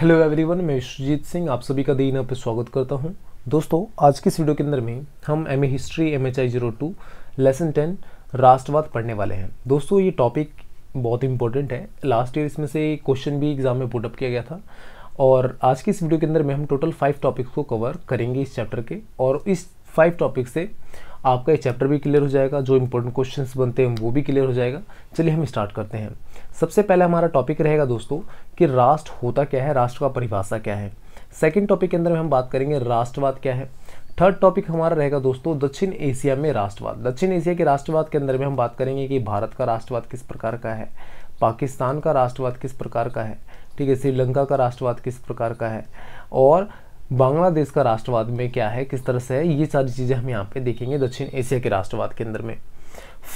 hello everyone मैं सुजीत सिंह आप सभी का दिन पर स्वागत करता हूं दोस्तों आज की इस वीडियो के अंदर में हम M A history M H I zero two lesson ten राष्ट्रवाद पढ़ने वाले हैं दोस्तों ये टॉपिक बहुत इंपॉर्टेंट है लास्ट ईयर इसमें से क्वेश्चन भी एग्जाम में पुटअप किया गया था और आज की इस वीडियो के अंदर में हम टोटल फाइव टॉपिक्स को कवर करेंगे इस चैप्टर के और इस फाइव टॉपिक से आपका ये चैप्टर भी क्लियर हो जाएगा जो इंपॉर्टेंट क्वेश्चन बनते हैं वो भी क्लियर हो जाएगा चलिए हम स्टार्ट करते हैं सबसे पहले हमारा टॉपिक रहेगा दोस्तों कि राष्ट्र होता क्या है राष्ट्र का परिभाषा क्या है सेकेंड टॉपिक के अंदर में हम बात करेंगे राष्ट्रवाद क्या है थर्ड टॉपिक हमारा रहेगा दोस्तों दक्षिण एशिया में राष्ट्रवाद दक्षिण एशिया के राष्ट्रवाद के अंदर में हम बात करेंगे कि भारत का राष्ट्रवाद किस प्रकार का है पाकिस्तान का राष्ट्रवाद किस प्रकार का है ठीक है श्रीलंका का राष्ट्रवाद किस प्रकार का है और बांग्लादेश का राष्ट्रवाद में क्या है किस तरह से है ये सारी चीज़ें हम यहाँ पे देखेंगे दक्षिण एशिया के राष्ट्रवाद के अंदर में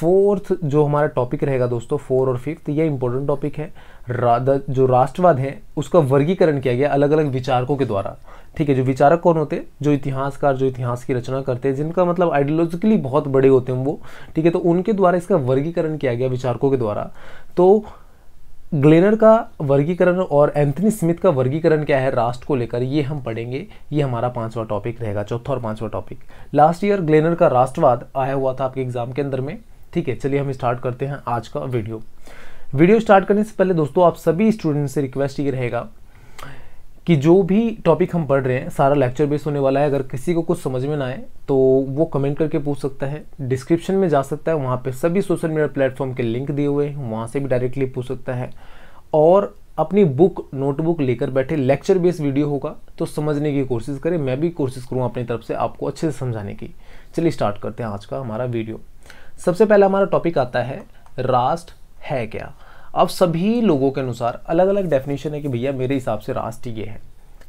फोर्थ जो हमारा टॉपिक रहेगा दोस्तों फोर और फिफ्थ ये इंपॉर्टेंट टॉपिक है रा, जो राष्ट्रवाद है उसका वर्गीकरण किया गया अलग अलग विचारकों के द्वारा ठीक है जो विचारक कौन होते हैं जो इतिहासकार जो इतिहास की रचना करते हैं जिनका मतलब आइडियोलॉजिकली बहुत बड़े होते हैं वो ठीक है तो उनके द्वारा इसका वर्गीकरण किया गया विचारकों के द्वारा तो ग्लेनर का वर्गीकरण और एंथनी स्मिथ का वर्गीकरण क्या है राष्ट्र को लेकर ये हम पढ़ेंगे ये हमारा पांचवा टॉपिक रहेगा चौथा और पांचवा टॉपिक लास्ट ईयर ग्लेनर का राष्ट्रवाद आया हुआ था आपके एग्जाम के अंदर में ठीक है चलिए हम स्टार्ट करते हैं आज का वीडियो वीडियो स्टार्ट करने से पहले दोस्तों आप सभी स्टूडेंट से रिक्वेस्ट ये रहेगा कि जो भी टॉपिक हम पढ़ रहे हैं सारा लेक्चर बेस्ड होने वाला है अगर किसी को कुछ समझ में ना आए तो वो कमेंट करके पूछ सकता है डिस्क्रिप्शन में जा सकता है वहाँ पे सभी सोशल मीडिया प्लेटफॉर्म के लिंक दिए हुए हैं वहाँ से भी डायरेक्टली पूछ सकता है और अपनी बुक नोटबुक लेकर बैठे लेक्चर बेस्ड वीडियो होगा तो समझने की कोशिश करें मैं भी कोशिश करूँ अपनी तरफ से आपको अच्छे से समझाने की चलिए स्टार्ट करते हैं आज का हमारा वीडियो सबसे पहला हमारा टॉपिक आता है राष्ट्र है क्या अब सभी लोगों के अनुसार अलग अलग डेफिनेशन है कि भैया मेरे हिसाब से राष्ट्र ये है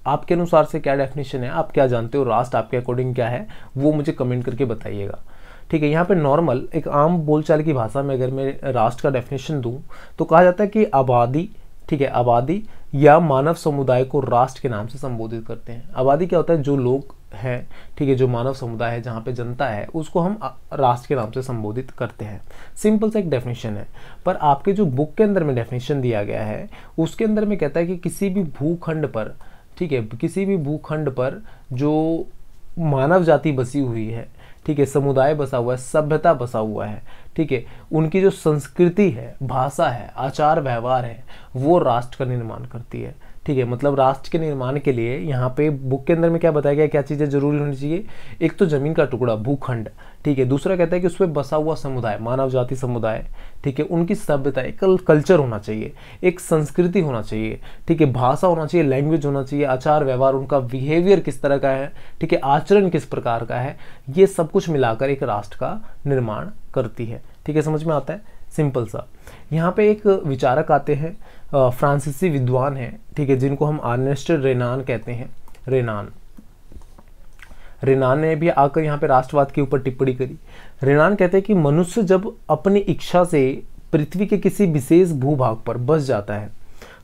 आपके अनुसार से क्या डेफिनेशन है आप क्या जानते हो राष्ट्र आपके अकॉर्डिंग क्या है वो मुझे कमेंट करके बताइएगा ठीक है यहाँ पे नॉर्मल एक आम बोलचाल की भाषा में अगर मैं राष्ट्र का डेफिनेशन दूँ तो कहा जाता है कि आबादी ठीक है आबादी या मानव समुदाय को राष्ट्र के नाम से संबोधित करते हैं आबादी क्या होता है जो लोग है ठीक है जो मानव समुदाय है जहाँ पे जनता है उसको हम राष्ट्र के नाम से संबोधित करते हैं सिंपल सा एक डेफिनेशन है पर आपके जो बुक के अंदर में डेफिनेशन दिया गया है उसके अंदर में कहता है कि किसी भी भूखंड पर ठीक है किसी भी भूखंड पर जो मानव जाति बसी हुई है ठीक है समुदाय बसा हुआ है सभ्यता बसा हुआ है ठीक है उनकी जो संस्कृति है भाषा है आचार व्यवहार है वो राष्ट्र का निर्माण करती है ठीक है मतलब राष्ट्र के निर्माण के लिए यहाँ पे बुक के अंदर में क्या बताया गया क्या चीज़ें जरूरी होनी चाहिए एक तो ज़मीन का टुकड़ा भूखंड ठीक है दूसरा कहता है कि उस पर बसा हुआ समुदाय मानव जाति समुदाय ठीक है उनकी सभ्यता एक कल्चर होना चाहिए एक संस्कृति होना चाहिए ठीक है भाषा होना चाहिए लैंग्वेज होना चाहिए आचार व्यवहार उनका बिहेवियर किस तरह का है ठीक है आचरण किस प्रकार का है ये सब कुछ मिलाकर एक राष्ट्र का निर्माण करती है ठीक है समझ में आता है सिंपल सा यहाँ पे एक विचारक आते हैं फ्रांसीसी विद्वान हैं ठीक है जिनको हम आर्नेस्ट रेनान कहते हैं रेनान रेनान ने भी आकर यहाँ पे राष्ट्रवाद के ऊपर टिप्पणी करी रेनान कहते हैं कि मनुष्य जब अपनी इच्छा से पृथ्वी के किसी विशेष भूभाग पर बस जाता है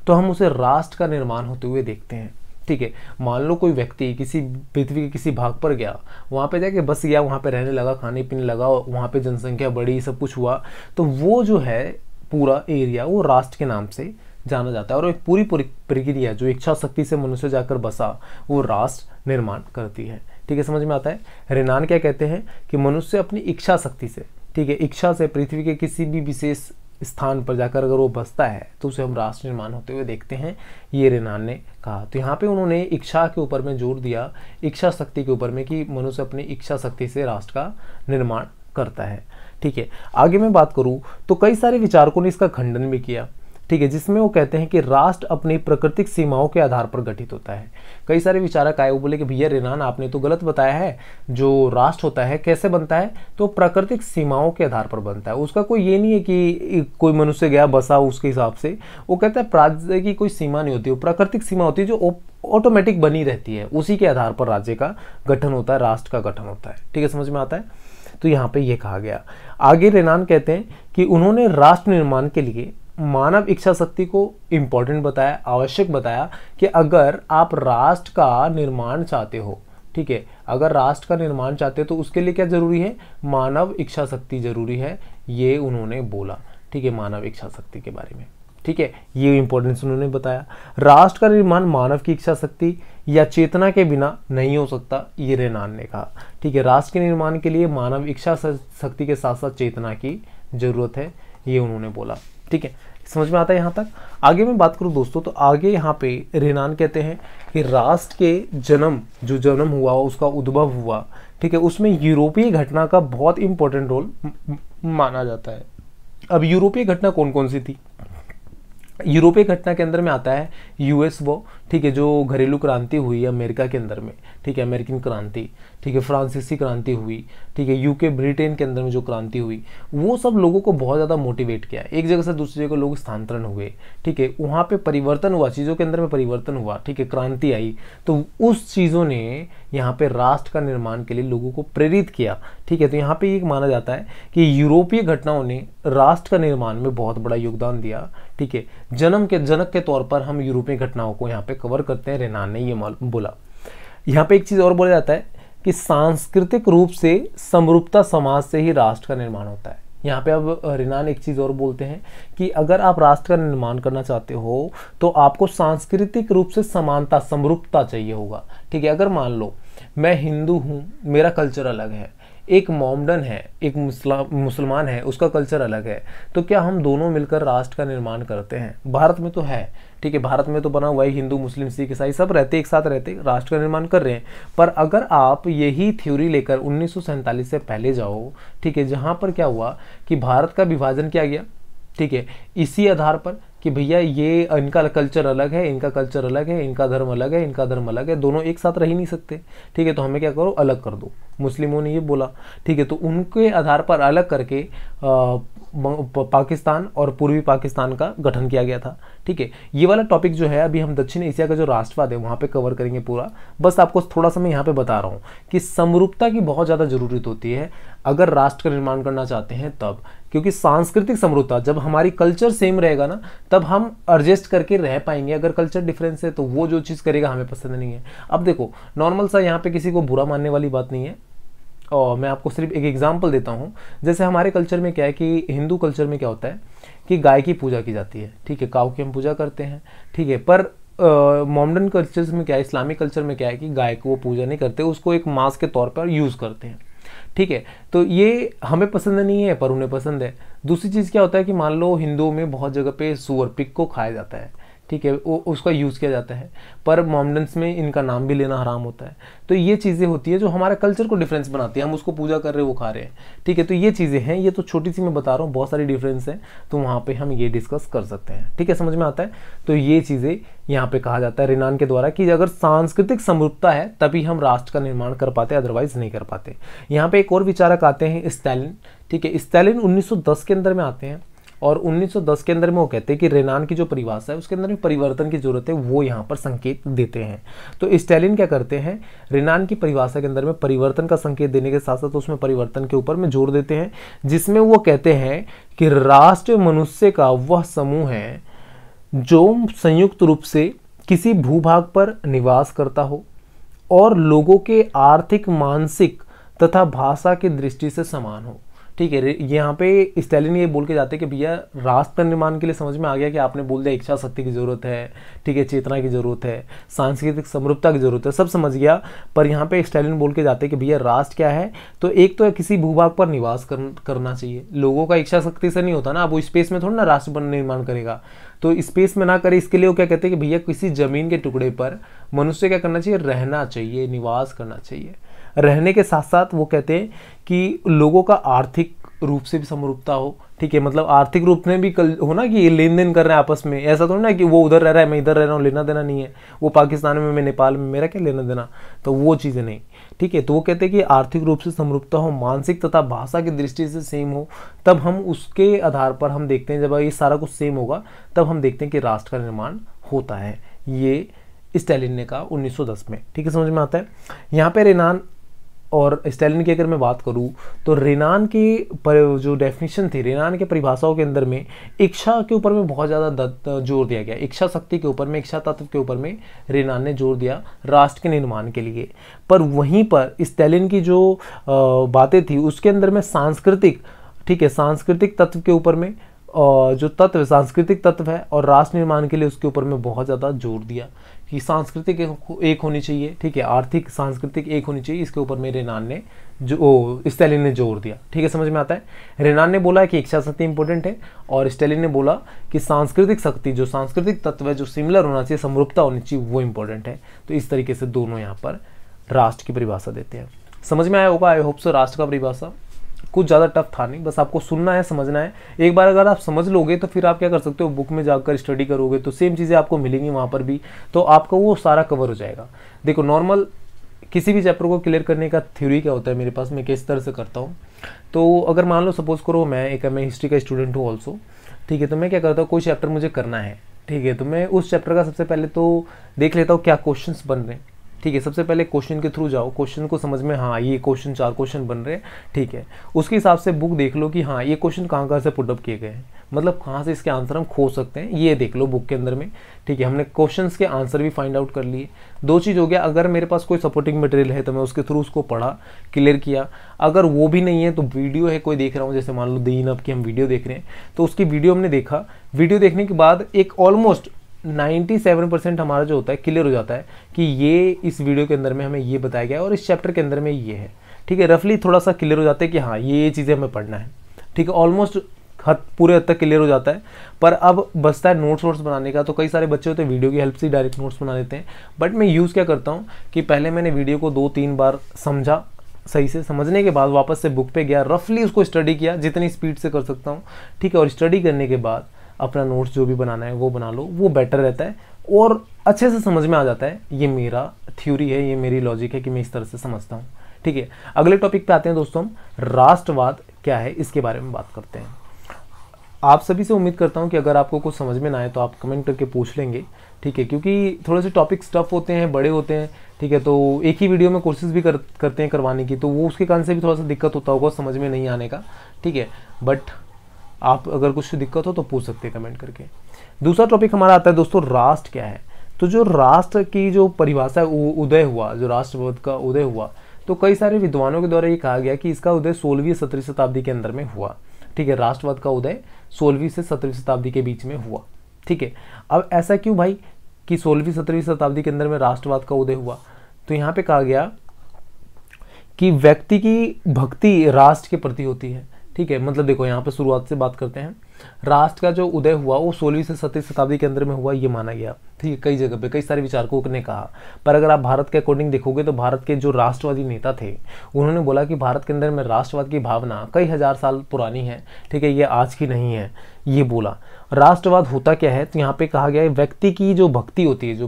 तो हम उसे राष्ट्र का निर्माण होते हुए देखते हैं ठीक है मान लो कोई व्यक्ति किसी पृथ्वी के किसी भाग पर गया वहाँ पे जाके बस गया वहाँ पे रहने लगा खाने पीने लगा वहाँ पे जनसंख्या बढ़ी सब कुछ हुआ तो वो जो है पूरा एरिया वो राष्ट्र के नाम से जाना जाता है और एक पूरी प्रक्रिया जो इच्छा शक्ति से मनुष्य जाकर बसा वो राष्ट्र निर्माण करती है ठीक है समझ में आता है रेनान क्या कहते हैं कि मनुष्य अपनी इच्छा शक्ति से ठीक है इच्छा से पृथ्वी के किसी भी विशेष स्थान पर जाकर अगर वो बसता है तो उसे हम राष्ट्र निर्माण होते हुए देखते हैं ये रेनान ने कहा तो यहाँ पे उन्होंने इच्छा के ऊपर में जोर दिया इच्छा शक्ति के ऊपर में कि मनुष्य अपनी इच्छा शक्ति से राष्ट्र का निर्माण करता है ठीक है आगे मैं बात करूँ तो कई सारे विचारकों ने इसका खंडन भी किया ठीक है जिसमें वो कहते हैं कि राष्ट्र अपनी प्राकृतिक सीमाओं के आधार पर गठित होता है कई सारे विचारक आए वो बोले कि भैया रेनान आपने तो गलत बताया है जो राष्ट्र होता है कैसे बनता है तो प्राकृतिक सीमाओं के आधार पर बनता है उसका कोई ये नहीं है कि कोई मनुष्य गया बसा उसके हिसाब से वो कहता है प्राज्य की कोई सीमा नहीं होती वो प्राकृतिक सीमा होती है जो ऑटोमेटिक बनी रहती है उसी के आधार पर राज्य का गठन होता है राष्ट्र का गठन होता है ठीक है समझ में आता है तो यहाँ पे ये कहा गया आगे रेनान कहते हैं कि उन्होंने राष्ट्र निर्माण के लिए मानव इच्छा शक्ति को इम्पोर्टेंट बताया आवश्यक बताया कि अगर आप राष्ट्र का निर्माण चाहते हो ठीक है अगर राष्ट्र का निर्माण चाहते हो तो उसके लिए क्या जरूरी है मानव इच्छा शक्ति जरूरी है ये उन्होंने बोला ठीक है मानव इच्छा शक्ति के बारे में ठीक है ये इंपॉर्टेंस उन्होंने बताया राष्ट्र का निर्माण मानव की इच्छा शक्ति या चेतना के बिना नहीं हो सकता ये रेनान ने कहा ठीक है राष्ट्र के निर्माण के लिए मानव इच्छा शक्ति के साथ साथ चेतना की जरूरत है ये उन्होंने बोला ठीक है समझ में आता है यहाँ तक आगे मैं बात करूँ दोस्तों तो आगे यहाँ पे रेनान कहते हैं कि राष्ट्र के जन्म जो जन्म हुआ उसका उद्भव हुआ ठीक है उसमें यूरोपीय घटना का बहुत इंपॉर्टेंट रोल माना जाता है अब यूरोपीय घटना कौन कौन सी थी यूरोपीय घटना के अंदर में आता है यूएस वो ठीक है जो घरेलू क्रांति हुई अमेरिका के अंदर में ठीक है अमेरिकन क्रांति ठीक है फ्रांसीसी क्रांति हुई ठीक है यूके ब्रिटेन के अंदर में जो क्रांति हुई वो सब लोगों को बहुत ज़्यादा मोटिवेट किया एक जगह से दूसरी जगह लोग स्थानांतरण हुए ठीक है वहाँ पे परिवर्तन हुआ चीज़ों के अंदर में परिवर्तन हुआ ठीक है क्रांति आई तो उस चीज़ों ने यहाँ पे राष्ट्र का निर्माण के लिए लोगों को प्रेरित किया ठीक है तो यहाँ पे ये माना जाता है कि यूरोपीय घटनाओं ने राष्ट्र का निर्माण में बहुत बड़ा योगदान दिया ठीक है जन्म के जनक के तौर पर हम यूरोपीय घटनाओं को यहाँ पे कवर करते हैं रेनान ने ये बोला यहाँ पे एक चीज़ और बोला जाता है कि सांस्कृतिक रूप से समरूपता समाज से ही राष्ट्र का निर्माण होता है यहाँ पे अब रिनान एक चीज़ और बोलते हैं कि अगर आप राष्ट्र का निर्माण करना चाहते हो तो आपको सांस्कृतिक रूप से समानता समरूपता चाहिए होगा ठीक है अगर मान लो मैं हिंदू हूँ मेरा कल्चर अलग है एक मोमडन है एक मुसलमान है उसका कल्चर अलग है तो क्या हम दोनों मिलकर राष्ट्र का निर्माण करते हैं भारत में तो है ठीक है भारत में तो बना हुआ है हिंदू मुस्लिम सिख ईसाई सब रहते एक साथ रहते राष्ट्र का निर्माण कर रहे हैं पर अगर आप यही थ्योरी लेकर उन्नीस से पहले जाओ ठीक है जहाँ पर क्या हुआ कि भारत का विभाजन किया गया ठीक है इसी आधार पर कि भैया ये इनका कल्चर अलग है इनका कल्चर अलग है इनका धर्म अलग है इनका धर्म अलग है दोनों एक साथ रह ही नहीं सकते ठीक है तो हमें क्या करो अलग कर दो मुस्लिमों ने ये बोला ठीक है तो उनके आधार पर अलग करके पाकिस्तान और पूर्वी पाकिस्तान का गठन किया गया था ठीक है ये वाला टॉपिक जो है अभी हम दक्षिण एशिया का जो राष्ट्रवाद है वहाँ पे कवर करेंगे पूरा बस आपको थोड़ा सा मैं यहाँ पे बता रहा हूँ कि समरूपता की बहुत ज़्यादा ज़रूरत होती है अगर राष्ट्र का निर्माण करना चाहते हैं तब क्योंकि सांस्कृतिक समरूपता जब हमारी कल्चर सेम रहेगा ना तब हम एडजस्ट करके रह पाएंगे अगर कल्चर डिफरेंस है तो वो जो चीज़ करेगा हमें पसंद नहीं है अब देखो नॉर्मल सा यहाँ पे किसी को बुरा मानने वाली बात नहीं है और मैं आपको सिर्फ एक एग्जाम्पल देता हूँ जैसे हमारे कल्चर में क्या है कि हिंदू कल्चर में क्या होता है कि गाय की पूजा की जाती है ठीक है काव की हम पूजा करते हैं ठीक है पर मॉमडन कल्चर्स में क्या है इस्लामिक कल्चर में क्या है कि गाय को वो पूजा नहीं करते उसको एक मांस के तौर पर यूज़ करते हैं ठीक है तो ये हमें पसंद नहीं है पर उन्हें पसंद है दूसरी चीज़ क्या होता है कि मान लो हिंदुओं में बहुत जगह पे सुअर पिक को खाया जाता है ठीक है वो उसका यूज़ किया जाता है पर मॉमडन्स में इनका नाम भी लेना हराम होता है तो ये चीज़ें होती है जो हमारा कल्चर को डिफरेंस बनाती है हम उसको पूजा कर रहे हैं वो खा रहे हैं ठीक है तो ये चीज़ें हैं ये तो छोटी सी मैं बता रहा हूँ बहुत सारी डिफरेंस है तो वहाँ पर हम ये डिस्कस कर सकते हैं ठीक है समझ में आता है तो ये चीज़ें यहाँ पर कहा जाता है रिनान के द्वारा कि अगर सांस्कृतिक समरूपता है तभी हम राष्ट्र का निर्माण कर पाते अदरवाइज़ नहीं कर पाते यहाँ पर एक और विचारक आते हैं स्टैलिन ठीक है स्टैलिन उन्नीस के अंदर में आते हैं और 1910 के अंदर में वो कहते हैं कि रेनान की जो परिभाषा है उसके अंदर में परिवर्तन की जरूरत है वो यहाँ पर संकेत देते हैं तो स्टैलिन क्या करते हैं रेनान की परिभाषा के अंदर में परिवर्तन का संकेत देने के साथ साथ उसमें परिवर्तन के ऊपर में जोर देते हैं जिसमें वो कहते हैं कि राष्ट्र मनुष्य का वह समूह है जो संयुक्त रूप से किसी भूभाग पर निवास करता हो और लोगों के आर्थिक मानसिक तथा भाषा की दृष्टि से समान हो ठीक है यहाँ पे स्टैलिन ये बोल के जाते हैं कि भैया राष्ट्र निर्माण के लिए समझ में आ गया कि आपने बोल दिया इच्छा शक्ति की ज़रूरत है ठीक है चेतना की ज़रूरत है सांस्कृतिक समरूपता की ज़रूरत है सब समझ गया पर यहाँ पे स्टैलिन बोल के जाते हैं कि भैया राष्ट्र क्या है तो एक तो किसी भूभाग पर निवास कर, करना चाहिए लोगों का इच्छा शक्ति से नहीं होता ना अब वो स्पेस में थोड़ा ना राष्ट्र निर्माण करेगा तो स्पेस में ना करे इसके लिए वो क्या कहते हैं कि भैया किसी ज़मीन के टुकड़े पर मनुष्य क्या करना चाहिए रहना चाहिए निवास करना चाहिए रहने के साथ साथ वो कहते हैं कि लोगों का आर्थिक रूप से भी समरूपता हो ठीक है मतलब आर्थिक रूप में भी कल हो ना कि ये लेन देन कर रहे हैं आपस में ऐसा तो ना कि वो उधर रह रहा है मैं इधर रह रहा हूँ लेना देना नहीं है वो पाकिस्तान में मैं नेपाल में मेरा क्या लेना देना तो वो चीज़ें नहीं ठीक है तो वो कहते हैं कि आर्थिक रूप से समरूपता हो मानसिक तथा भाषा की दृष्टि से सेम हो तब हम उसके आधार पर हम देखते हैं जब ये सारा कुछ सेम होगा तब हम देखते हैं कि राष्ट्र का निर्माण होता है ये स्टैलिन ने कहा 1910 में ठीक है समझ में आता है यहाँ पे रेनान और स्टेलिन की अगर मैं बात करूँ तो रेनान की पर जो डेफिनेशन थी रेनान के परिभाषाओं के अंदर में इच्छा के ऊपर में बहुत ज़्यादा जोर दिया गया इच्छा शक्ति के ऊपर में इच्छा तत्व के ऊपर में रेनान ने जोर दिया राष्ट्र के निर्माण के लिए पर वहीं पर स्टेलिन की जो बातें थी उसके अंदर में सांस्कृतिक ठीक है सांस्कृतिक तत्व के ऊपर में जो तत्व सांस्कृतिक तत्व है और राष्ट्र निर्माण के लिए उसके ऊपर मैं बहुत ज़्यादा जोर दिया कि सांस्कृतिक एक होनी चाहिए ठीक है आर्थिक सांस्कृतिक एक होनी चाहिए इसके ऊपर मेरे नान ने जो स्टैलिन ने जोर दिया ठीक है समझ में आता है रेनान ने बोला कि इच्छा शक्ति इंपॉर्टेंट है और स्टैलिन ने बोला कि सांस्कृतिक शक्ति जो सांस्कृतिक तत्व है जो सिमिलर होना चाहिए समरूपता होनी चाहिए वो इंपॉर्टेंट है तो इस तरीके से दोनों यहाँ पर राष्ट्र की परिभाषा देते हैं समझ में आया होगा आई होप सो राष्ट्र का परिभाषा कुछ ज़्यादा टफ था नहीं बस आपको सुनना है समझना है एक बार अगर आप समझ लोगे तो फिर आप क्या कर सकते हो बुक में जाकर स्टडी करोगे तो सेम चीज़ें आपको मिलेंगी वहाँ पर भी तो आपका वो सारा कवर हो जाएगा देखो नॉर्मल किसी भी चैप्टर को क्लियर करने का थ्योरी क्या होता है मेरे पास मैं किस तरह से करता हूँ तो अगर मान लो सपोज करो मैं एक मैं हिस्ट्री का स्टूडेंट हूँ ऑल्सो ठीक है तो मैं क्या करता हूँ कोई चैप्टर मुझे करना है ठीक है तो मैं उस चैप्टर का सबसे पहले तो देख लेता हूँ क्या क्वेश्चंस बन रहे हैं ठीक है सबसे पहले क्वेश्चन के थ्रू जाओ क्वेश्चन को समझ में हाँ ये क्वेश्चन चार क्वेश्चन बन रहे हैं ठीक है उसके हिसाब से बुक देख लो कि हाँ ये क्वेश्चन कहाँ कहाँ से पुटअप किए गए हैं मतलब कहाँ से इसके आंसर हम खोज सकते हैं ये देख लो बुक के अंदर में ठीक है हमने क्वेश्चन के आंसर भी फाइंड आउट कर लिए दो चीज़ हो गया अगर मेरे पास कोई सपोर्टिंग मटेरियल है तो मैं उसके थ्रू उसको पढ़ा क्लियर किया अगर वो भी नहीं है तो वीडियो है कोई देख रहा हूँ जैसे मान लो दीन अब की हम वीडियो देख रहे हैं तो उसकी वीडियो हमने देखा वीडियो देखने के बाद एक ऑलमोस्ट 97 परसेंट हमारा जो होता है क्लियर हो जाता है कि ये इस वीडियो के अंदर में हमें ये बताया गया है और इस चैप्टर के अंदर में ये है ठीक है रफली थोड़ा सा क्लियर हो जाता है कि हाँ ये ये चीज़ें हमें पढ़ना है ठीक है ऑलमोस्ट हद पूरे हद तक क्लियर हो जाता है पर अब बचता है नोट्स वोट्स बनाने का तो कई सारे बच्चे होते हैं वीडियो की हेल्प से डायरेक्ट नोट्स बना देते हैं बट मैं यूज़ क्या करता हूँ कि पहले मैंने वीडियो को दो तीन बार समझा सही से समझने के बाद वापस से बुक पे गया रफली उसको स्टडी किया जितनी स्पीड से कर सकता हूँ ठीक है और स्टडी करने के बाद अपना नोट्स जो भी बनाना है वो बना लो वो बेटर रहता है और अच्छे से समझ में आ जाता है ये मेरा थ्योरी है ये मेरी लॉजिक है कि मैं इस तरह से समझता हूँ ठीक है अगले टॉपिक पे आते हैं दोस्तों हम राष्ट्रवाद क्या है इसके बारे में बात करते हैं आप सभी से उम्मीद करता हूँ कि अगर आपको कुछ समझ में ना आए तो आप कमेंट करके पूछ लेंगे ठीक है क्योंकि थोड़े से टॉपिक्स टफ होते हैं बड़े होते हैं ठीक है तो एक ही वीडियो में कोशिश भी कर, करते हैं करवाने की तो वो उसके कारण से भी थोड़ा सा दिक्कत होता होगा समझ में नहीं आने का ठीक है बट आप अगर कुछ दिक्कत हो तो पूछ सकते हैं कमेंट करके दूसरा टॉपिक हमारा आता है दोस्तों राष्ट्र क्या है तो जो राष्ट्र की जो परिभाषा है उदय हुआ जो राष्ट्रवाद का उदय हुआ तो कई सारे विद्वानों के द्वारा ये कहा गया कि इसका उदय सोलहवीं सत्रहवीं शताब्दी के अंदर में हुआ ठीक है राष्ट्रवाद का उदय सोलहवीं से सत्रहवीं शताब्दी के बीच में हुआ ठीक है अब ऐसा क्यों भाई कि सोलहवीं सत्रहवीं शताब्दी के अंदर में राष्ट्रवाद का उदय हुआ तो यहाँ पे कहा गया कि व्यक्ति की भक्ति राष्ट्र के प्रति होती है ठीक है मतलब देखो यहाँ पर शुरुआत से बात करते हैं राष्ट्र का जो उदय हुआ वो सोलहवीं से सत्रहवीं शताब्दी के अंदर में हुआ ये माना गया ठीक है कई जगह पे कई सारे विचारकों ने कहा पर अगर आप भारत के अकॉर्डिंग देखोगे तो भारत के जो राष्ट्रवादी नेता थे उन्होंने बोला कि भारत के अंदर में राष्ट्रवाद की भावना कई हज़ार साल पुरानी है ठीक है ये आज की नहीं है ये बोला राष्ट्रवाद होता क्या है तो यहाँ पे कहा गया है व्यक्ति की जो भक्ति होती है जो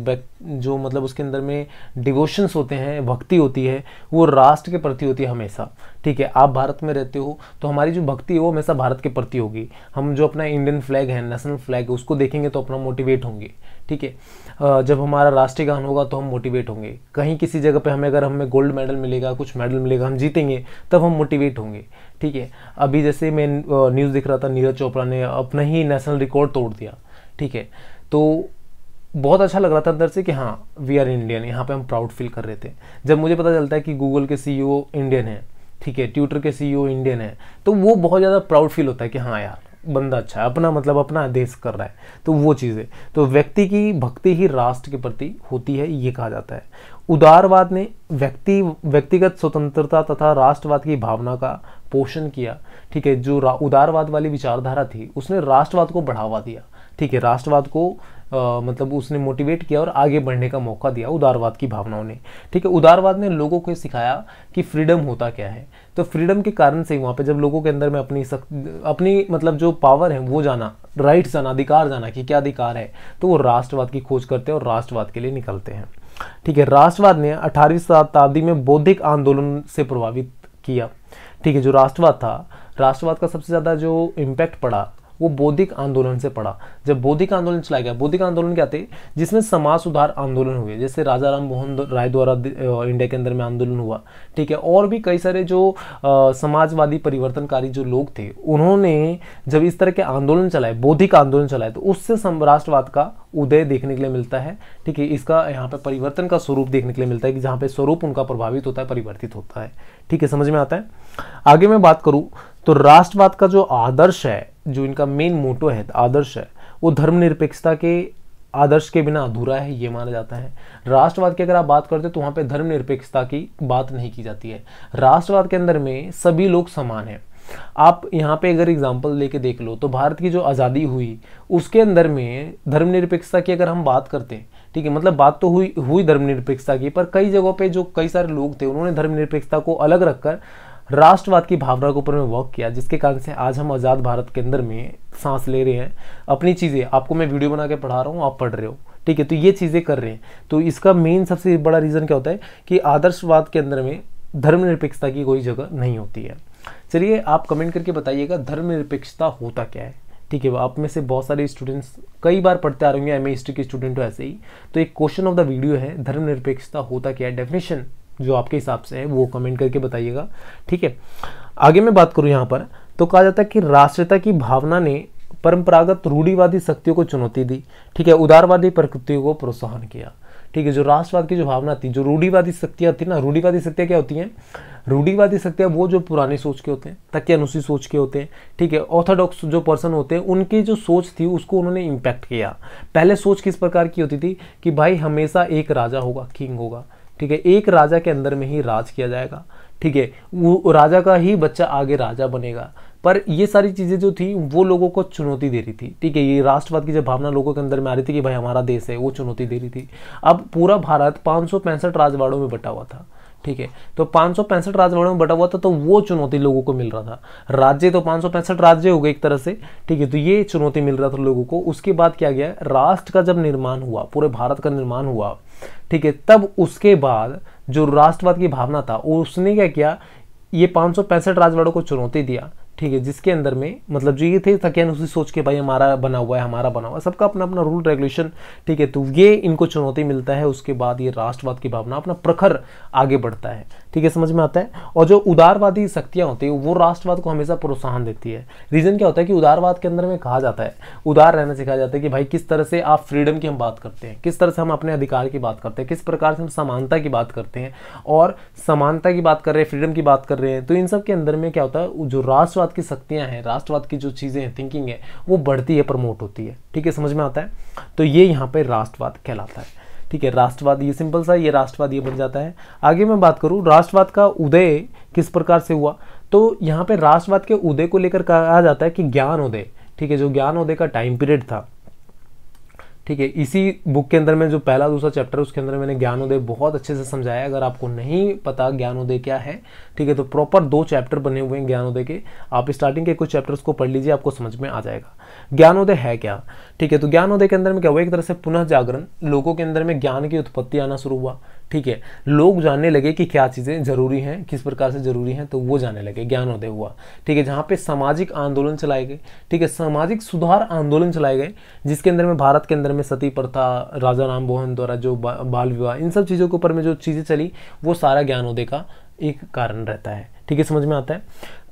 जो मतलब उसके अंदर में डिवोशंस होते हैं भक्ति होती है वो राष्ट्र के प्रति होती है हमेशा ठीक है आप भारत में रहते हो तो हमारी जो भक्ति है वो हमेशा भारत के प्रति होगी हम जो अपना इंडियन फ्लैग है नेशनल फ्लैग है उसको देखेंगे तो अपना मोटिवेट होंगे ठीक है जब हमारा राष्ट्रीय गान होगा तो हम मोटिवेट होंगे कहीं किसी जगह पे हमें अगर हमें गोल्ड मेडल मिलेगा कुछ मेडल मिलेगा हम जीतेंगे तब हम मोटिवेट होंगे ठीक है अभी जैसे मैं न्यूज़ दिख रहा था नीरज चोपड़ा ने अपना ही नेशनल रिकॉर्ड तोड़ दिया ठीक है तो बहुत अच्छा लग रहा था अंदर से कि हाँ वी आर इंडियन यहाँ पे हम प्राउड फील कर रहे थे जब मुझे पता चलता है कि गूगल के सीईओ इंडियन है ठीक है ट्यूटर के सीईओ इंडियन है तो वो बहुत ज़्यादा प्राउड फील होता है कि हाँ यार बंदा अच्छा है अपना मतलब अपना देश कर रहा है तो वो चीज़ है तो व्यक्ति की भक्ति ही राष्ट्र के प्रति होती है ये कहा जाता है उदारवाद ने व्यक्ति व्यक्तिगत स्वतंत्रता तथा राष्ट्रवाद की भावना का पोषण किया ठीक है जो उदारवाद वाली विचारधारा थी उसने राष्ट्रवाद को बढ़ावा दिया ठीक है राष्ट्रवाद को आ, मतलब उसने मोटिवेट किया और आगे बढ़ने का मौका दिया उदारवाद की भावनाओं ने ठीक है उदारवाद ने लोगों को सिखाया कि फ्रीडम होता क्या है तो फ्रीडम के कारण से वहाँ पे जब लोगों के अंदर में अपनी सक, अपनी मतलब जो पावर है वो जाना राइट्स जाना अधिकार जाना कि क्या अधिकार है तो वो राष्ट्रवाद की खोज करते हैं और राष्ट्रवाद के लिए निकलते हैं ठीक है राष्ट्रवाद ने अठारहवीं शताब्दी में बौद्धिक आंदोलन से प्रभावित किया ठीक है जो राष्ट्रवाद था राष्ट्रवाद का सबसे ज़्यादा जो इम्पैक्ट पड़ा वो बौद्धिक आंदोलन से पड़ा जब बौद्धिक आंदोलन चलाया गया बौद्धिक आंदोलन क्या थे जिसमें समाज सुधार आंदोलन हुए जैसे राजा राम मोहन राय द्वारा इंडिया के अंदर में आंदोलन हुआ ठीक है और भी कई सारे जो आ, समाजवादी परिवर्तनकारी जो लोग थे उन्होंने जब इस तरह के आंदोलन चलाए बौद्धिक आंदोलन चलाए तो उससे राष्ट्रवाद का उदय देखने के लिए मिलता है ठीक है इसका यहाँ पर परिवर्तन का स्वरूप देखने के लिए मिलता है कि जहाँ पे स्वरूप उनका प्रभावित होता है परिवर्तित होता है ठीक है समझ में आता है आगे मैं बात करूँ तो राष्ट्रवाद का जो आदर्श है जो इनका मेन मोटो है आदर्श है वो धर्मनिरपेक्षता के आदर्श के बिना अधूरा है ये माना जाता है राष्ट्रवाद की अगर आप बात करते हो तो वहाँ पे धर्मनिरपेक्षता की बात नहीं की जाती है राष्ट्रवाद के अंदर में सभी लोग समान हैं आप यहाँ पे अगर एग्जाम्पल लेके देख लो तो भारत की जो आज़ादी हुई उसके अंदर में धर्मनिरपेक्षता की अगर हम बात करते हैं ठीक है मतलब बात तो हुई हुई धर्मनिरपेक्षता की पर कई जगहों पे जो कई सारे लोग थे उन्होंने धर्मनिरपेक्षता को अलग रखकर राष्ट्रवाद की भावना के ऊपर में वर्क किया जिसके कारण से आज हम आज़ाद भारत के अंदर में सांस ले रहे हैं अपनी चीज़ें आपको मैं वीडियो बना के पढ़ा रहा हूँ आप पढ़ रहे हो ठीक है तो ये चीज़ें कर रहे हैं तो इसका मेन सबसे बड़ा रीज़न क्या होता है कि आदर्शवाद के अंदर में धर्मनिरपेक्षता की कोई जगह नहीं होती है चलिए आप कमेंट करके बताइएगा धर्मनिरपेक्षता होता क्या है ठीक है आप में से बहुत सारे स्टूडेंट्स कई बार पढ़ते आ रहे होंगे एम हिस्ट्री के स्टूडेंट हो ऐसे ही तो एक क्वेश्चन ऑफ द वीडियो है धर्मनिरपेक्षता होता क्या है डेफिनेशन जो आपके हिसाब से है वो कमेंट करके बताइएगा ठीक है आगे मैं बात करूँ यहाँ पर तो कहा जाता है कि राष्ट्रता की भावना ने परंपरागत रूढ़ीवादी शक्तियों को चुनौती दी ठीक है उदारवादी प्रकृतियों को प्रोत्साहन किया ठीक है जो राष्ट्रवाद की जो भावना थी जो रूढ़ीवादी शक्तियाँ थी ना रूढ़ीवादी शक्तियाँ क्या होती हैं रूढ़ीवादी शक्तियाँ वो जो पुरानी सोच के होते हैं तक अनुसूचित सोच के होते हैं ठीक है ऑर्थोडॉक्स जो पर्सन होते हैं उनकी जो सोच थी उसको उन्होंने इम्पैक्ट किया पहले सोच किस प्रकार की होती थी कि भाई हमेशा एक राजा होगा किंग होगा ठीक है एक राजा के अंदर में ही राज किया जाएगा ठीक है वो राजा का ही बच्चा आगे राजा बनेगा पर ये सारी चीज़ें जो थी वो लोगों को चुनौती दे रही थी ठीक है ये राष्ट्रवाद की जब भावना लोगों के अंदर में आ रही थी कि भाई हमारा देश है वो चुनौती दे रही थी अब पूरा भारत पाँच राजवाड़ों में बटा हुआ था ठीक है तो पाँच राजवाड़ों में बटा हुआ था तो वो चुनौती लोगों को मिल रहा था राज्य तो पाँच राज्य हो गए एक तरह से ठीक है तो ये चुनौती मिल रहा था लोगों को उसके बाद क्या गया राष्ट्र का जब निर्माण हुआ पूरे भारत का निर्माण हुआ ठीक है तब उसके बाद जो राष्ट्रवाद की भावना था उसने क्या किया ये पाँच राजवाड़ों को चुनौती दिया ठीक है जिसके अंदर में मतलब जो ये थे थकियान उसी सोच के भाई हमारा बना हुआ है हमारा बना हुआ है सबका अपना अपना रूल रेगुलेशन ठीक है तो ये इनको चुनौती मिलता है उसके बाद ये राष्ट्रवाद की भावना अपना प्रखर आगे बढ़ता है ठीक है समझ में आता है और जो उदारवादी शक्तियां होती है वो राष्ट्रवाद को हमेशा प्रोत्साहन देती है रीज़न क्या होता है कि उदारवाद के अंदर में कहा जाता है उदार रहना सिखाया जाता है कि भाई किस तरह से आप फ्रीडम की हम बात करते हैं किस तरह से हम अपने अधिकार की बात करते हैं किस प्रकार से हम समानता की बात करते हैं और समानता की बात कर रहे हैं फ्रीडम की बात कर रहे हैं तो इन सब के अंदर में क्या होता है जो राष्ट्रवाद की शक्तियां हैं राष्ट्रवाद की जो चीज़ें हैं थिंकिंग है वो बढ़ती है प्रमोट होती है ठीक है समझ में आता है तो ये यहाँ पर राष्ट्रवाद कहलाता है ठीक है राष्ट्रवाद ये सिंपल सा ये राष्ट्रवाद ये बन जाता है आगे मैं बात करूँ राष्ट्रवाद का उदय किस प्रकार से हुआ तो यहाँ पे राष्ट्रवाद के उदय को लेकर कहा जाता है कि ज्ञान उदय ठीक है जो ज्ञान उदय का टाइम पीरियड था ठीक है इसी बुक के अंदर में जो पहला दूसरा चैप्टर उसके अंदर मैंने ज्ञानोदय बहुत अच्छे से समझाया अगर आपको नहीं पता ज्ञानोदय क्या है ठीक है तो प्रॉपर दो चैप्टर बने हुए हैं ज्ञानोदय के आप स्टार्टिंग के कुछ चैप्टर्स को पढ़ लीजिए आपको समझ में आ जाएगा ज्ञानोदय है क्या ठीक है तो ज्ञानोदय के अंदर में क्या हुआ एक तरह से पुनः जागरण लोगों के अंदर में ज्ञान की उत्पत्ति आना शुरू हुआ ठीक है लोग जानने लगे कि क्या चीज़ें जरूरी हैं किस प्रकार से जरूरी हैं तो वो जानने लगे ज्ञानोदय हुआ ठीक है जहाँ पे सामाजिक आंदोलन चलाए गए ठीक है सामाजिक सुधार आंदोलन चलाए गए जिसके अंदर में भारत के अंदर में सती प्रथा राजा राम मोहन द्वारा जो बाल विवाह इन सब चीज़ों के ऊपर में जो चीज़ें चली वो सारा ज्ञानोदय का एक कारण रहता है ठीक है समझ में आता है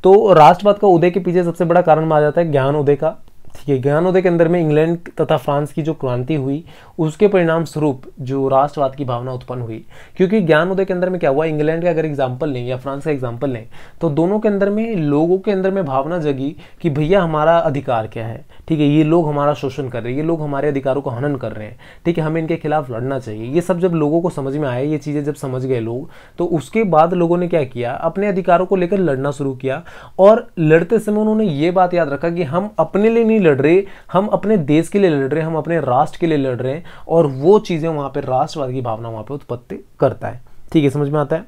तो राष्ट्रवाद का उदय के पीछे सबसे बड़ा कारण माना जाता है ज्ञान उदय का ठीक है गयानोदय के अंदर में इंग्लैंड तथा फ्रांस की जो क्रांति हुई उसके परिणाम स्वरूप जो राष्ट्रवाद की भावना उत्पन्न हुई क्योंकि ज्ञान उदय के अंदर में क्या हुआ इंग्लैंड का अगर एग्जाम्पल लें या फ्रांस का एग्जाम्पल लें तो दोनों के अंदर में लोगों के अंदर में भावना जगी कि भैया हमारा अधिकार क्या है ठीक है ये लोग हमारा शोषण कर रहे हैं ये लोग हमारे अधिकारों को हनन कर रहे हैं ठीक है हमें इनके खिलाफ लड़ना चाहिए ये सब जब लोगों को समझ में आया ये चीज़ें जब समझ गए लोग तो उसके बाद लोगों ने क्या किया अपने अधिकारों को लेकर लड़ना शुरू किया और लड़ते समय उन्होंने ये बात याद रखा कि हम अपने लिए नहीं लड़ रहे हम अपने देश के लिए लड़ रहे हैं हम अपने राष्ट्र के लिए लड़ रहे हैं और वो चीज़ें वहाँ पर राष्ट्रवाद की भावना वहाँ पर उत्पत्ति करता है ठीक है समझ में आता है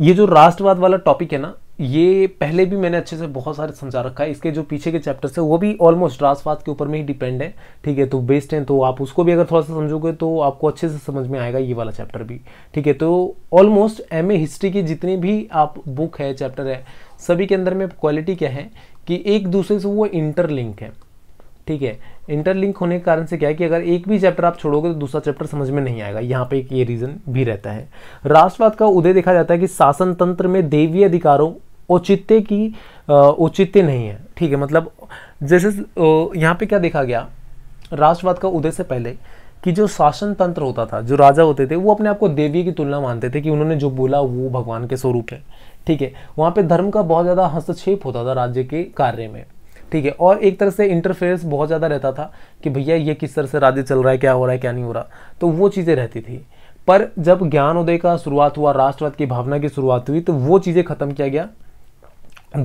ये जो राष्ट्रवाद वाला टॉपिक है ना ये पहले भी मैंने अच्छे से बहुत सारे समझा रखा है इसके जो पीछे के चैप्टर्स है वो भी ऑलमोस्ट राष्ट्रवाद के ऊपर में ही डिपेंड है ठीक है तो बेस्ड हैं तो आप उसको भी अगर थोड़ा सा समझोगे तो आपको अच्छे से समझ में आएगा ये वाला चैप्टर भी ठीक है तो ऑलमोस्ट एम हिस्ट्री की जितनी भी आप बुक है चैप्टर है सभी के अंदर में क्वालिटी क्या है कि एक दूसरे से वो इंटरलिंक है ठीक है इंटरलिंक होने के कारण से क्या है कि अगर एक भी चैप्टर आप छोड़ोगे तो दूसरा चैप्टर समझ में नहीं आएगा यहाँ पे एक ये रीज़न भी रहता है राष्ट्रवाद का उदय देखा जाता है कि शासन तंत्र में देवी अधिकारों औचित्य की औचित्य नहीं है ठीक है मतलब जैसे यहाँ पे क्या देखा गया राष्ट्रवाद का उदय से पहले कि जो शासन तंत्र होता था जो राजा होते थे वो अपने आप को देवी की तुलना मानते थे कि उन्होंने जो बोला वो भगवान के स्वरूप है ठीक है वहाँ पे धर्म का बहुत ज़्यादा हस्तक्षेप होता था राज्य के कार्य में ठीक है और एक तरह से इंटरफेरेंस बहुत ज़्यादा रहता था कि भैया ये किस तरह से राज्य चल रहा है क्या हो रहा है क्या नहीं हो रहा तो वो चीज़ें रहती थी पर जब ज्ञानोदय का शुरुआत हुआ राष्ट्रवाद की भावना की शुरुआत हुई तो वो चीज़ें खत्म किया गया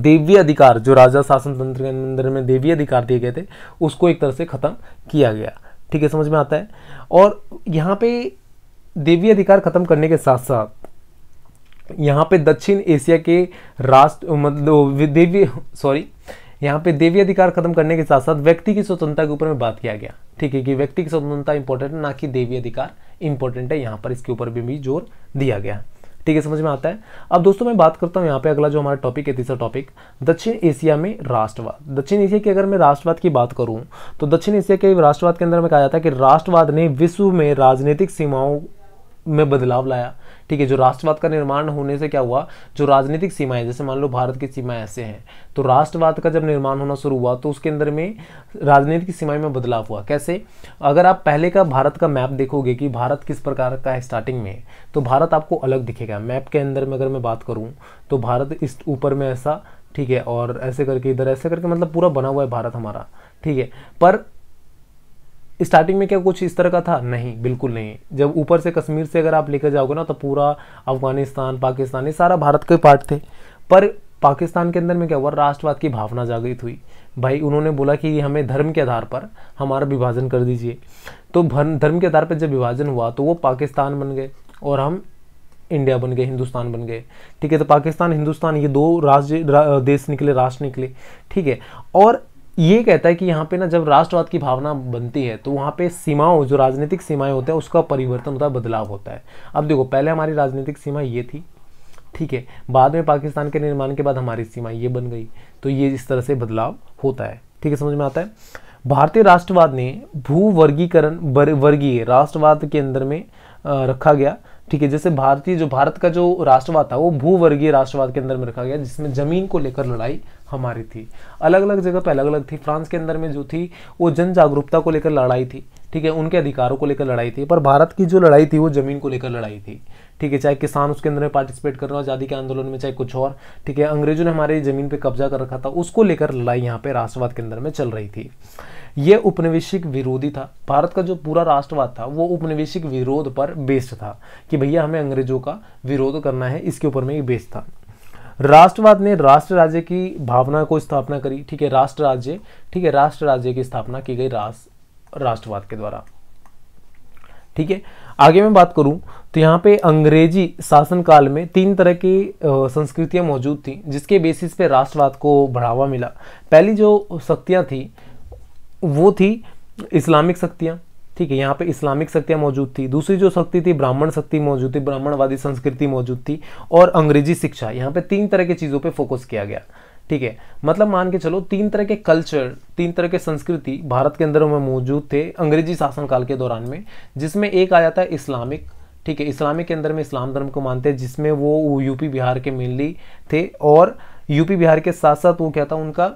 देवी अधिकार जो राजा शासन तंत्र के अंदर में देवी अधिकार दिए गए थे उसको एक तरह से ख़त्म किया गया ठीक है समझ में आता है और यहाँ पे देवी अधिकार ख़त्म करने के साथ साथ यहाँ पे दक्षिण एशिया के राष्ट्र मतलब देवी सॉरी यहाँ पे देवी अधिकार खत्म करने के साथ साथ व्यक्ति की स्वतंत्रता के ऊपर में बात किया गया ठीक है कि व्यक्ति की स्वतंत्रता इंपॉर्टेंट है ना कि देवी अधिकार इंपॉर्टेंट है यहाँ पर इसके ऊपर भी जोर दिया गया ठीक है समझ में आता है अब दोस्तों मैं बात करता हूँ यहाँ पे अगला जो हमारा टॉपिक है तीसरा टॉपिक दक्षिण एशिया में राष्ट्रवाद दक्षिण एशिया की अगर मैं राष्ट्रवाद की बात करूँ तो दक्षिण एशिया के राष्ट्रवाद के अंदर में कहा जाता है कि राष्ट्रवाद ने विश्व में राजनीतिक सीमाओं में बदलाव लाया ठीक है जो राष्ट्रवाद का निर्माण होने से क्या हुआ जो राजनीतिक सीमाएं जैसे मान लो भारत की सीमाएं ऐसे हैं तो राष्ट्रवाद का जब निर्माण होना शुरू हुआ तो उसके अंदर में राजनीतिक सीमाएं में बदलाव हुआ कैसे अगर आप पहले का भारत का मैप देखोगे कि भारत किस प्रकार का है स्टार्टिंग में तो भारत आपको अलग दिखेगा मैप के अंदर में अगर मैं बात करूँ तो भारत इस ऊपर में ऐसा ठीक है और ऐसे करके इधर ऐसे करके मतलब पूरा बना हुआ है भारत हमारा ठीक है पर स्टार्टिंग में क्या कुछ इस तरह का था नहीं बिल्कुल नहीं जब ऊपर से कश्मीर से अगर आप लेकर जाओगे ना तो पूरा अफगानिस्तान पाकिस्तान ये सारा भारत के पार्ट थे पर पाकिस्तान के अंदर में क्या हुआ राष्ट्रवाद की भावना जागृत हुई भाई उन्होंने बोला कि हमें धर्म के आधार पर हमारा विभाजन कर दीजिए तो धर्म के आधार पर जब विभाजन हुआ तो वो पाकिस्तान बन गए और हम इंडिया बन गए हिंदुस्तान बन गए ठीक है तो पाकिस्तान हिंदुस्तान ये दो राज्य रा, देश निकले राष्ट्र निकले ठीक है और ये कहता है कि यहाँ पे ना जब राष्ट्रवाद की भावना बनती है तो वहाँ पे सीमाओं जो राजनीतिक सीमाएं होते हैं उसका परिवर्तन होता है बदलाव होता है अब देखो पहले हमारी राजनीतिक सीमा ये थी ठीक है बाद में पाकिस्तान के निर्माण के बाद हमारी सीमा ये बन गई तो ये इस तरह से बदलाव होता है ठीक है समझ में आता है भारतीय राष्ट्रवाद ने भू वर्गीकरण वर्गीय राष्ट्रवाद के अंदर में रखा गया ठीक है जैसे भारतीय जो भारत का जो राष्ट्रवाद था वो भू वर्गीय राष्ट्रवाद के अंदर में रखा गया जिसमें जमीन को लेकर लड़ाई हमारी थी अलग अलग जगह पर अलग अलग थी फ्रांस के अंदर में जो थी वो जन जागरूकता को लेकर लड़ाई थी ठीक है उनके अधिकारों को लेकर लड़ाई थी पर भारत की जो लड़ाई थी वो ज़मीन को लेकर लड़ाई थी ठीक है चाहे किसान उसके अंदर में पार्टिसिपेट कर रहे हो आज़ादी के आंदोलन में चाहे कुछ और ठीक है अंग्रेजों ने हमारी ज़मीन पर कब्जा कर रखा था उसको लेकर लड़ाई यहाँ पर राष्ट्रवाद के अंदर में चल रही थी यह उपनिवेशिक विरोधी था भारत का जो पूरा राष्ट्रवाद था वो उपनिवेशिक विरोध पर बेस्ड था कि भैया हमें अंग्रेजों का विरोध करना है इसके ऊपर में ये बेस्ड था राष्ट्रवाद ने राष्ट्र राज्य की भावना को स्थापना करी ठीक है राष्ट्र राज्य ठीक है राष्ट्र राज्य की स्थापना की गई राष्ट्रवाद के द्वारा ठीक है आगे मैं बात करूं तो यहाँ पे अंग्रेजी शासन काल में तीन तरह की संस्कृतियां मौजूद थी जिसके बेसिस पे राष्ट्रवाद को बढ़ावा मिला पहली जो शक्तियां थी वो थी इस्लामिक शक्तियां ठीक है यहाँ पे इस्लामिक शक्तियाँ मौजूद थी दूसरी जो शक्ति थी ब्राह्मण शक्ति मौजूद थी ब्राह्मणवादी संस्कृति मौजूद थी और अंग्रेजी शिक्षा यहाँ पे तीन तरह की चीज़ों पे फोकस किया गया ठीक है मतलब मान के चलो तीन तरह के कल्चर तीन तरह के संस्कृति भारत के अंदर में मौजूद थे अंग्रेजी शासनकाल के दौरान में जिसमें एक आ जाता है इस्लामिक ठीक है इस्लामिक के अंदर में इस्लाम धर्म को मानते हैं जिसमें वो यूपी बिहार के मेनली थे और यूपी बिहार के साथ साथ वो क्या था उनका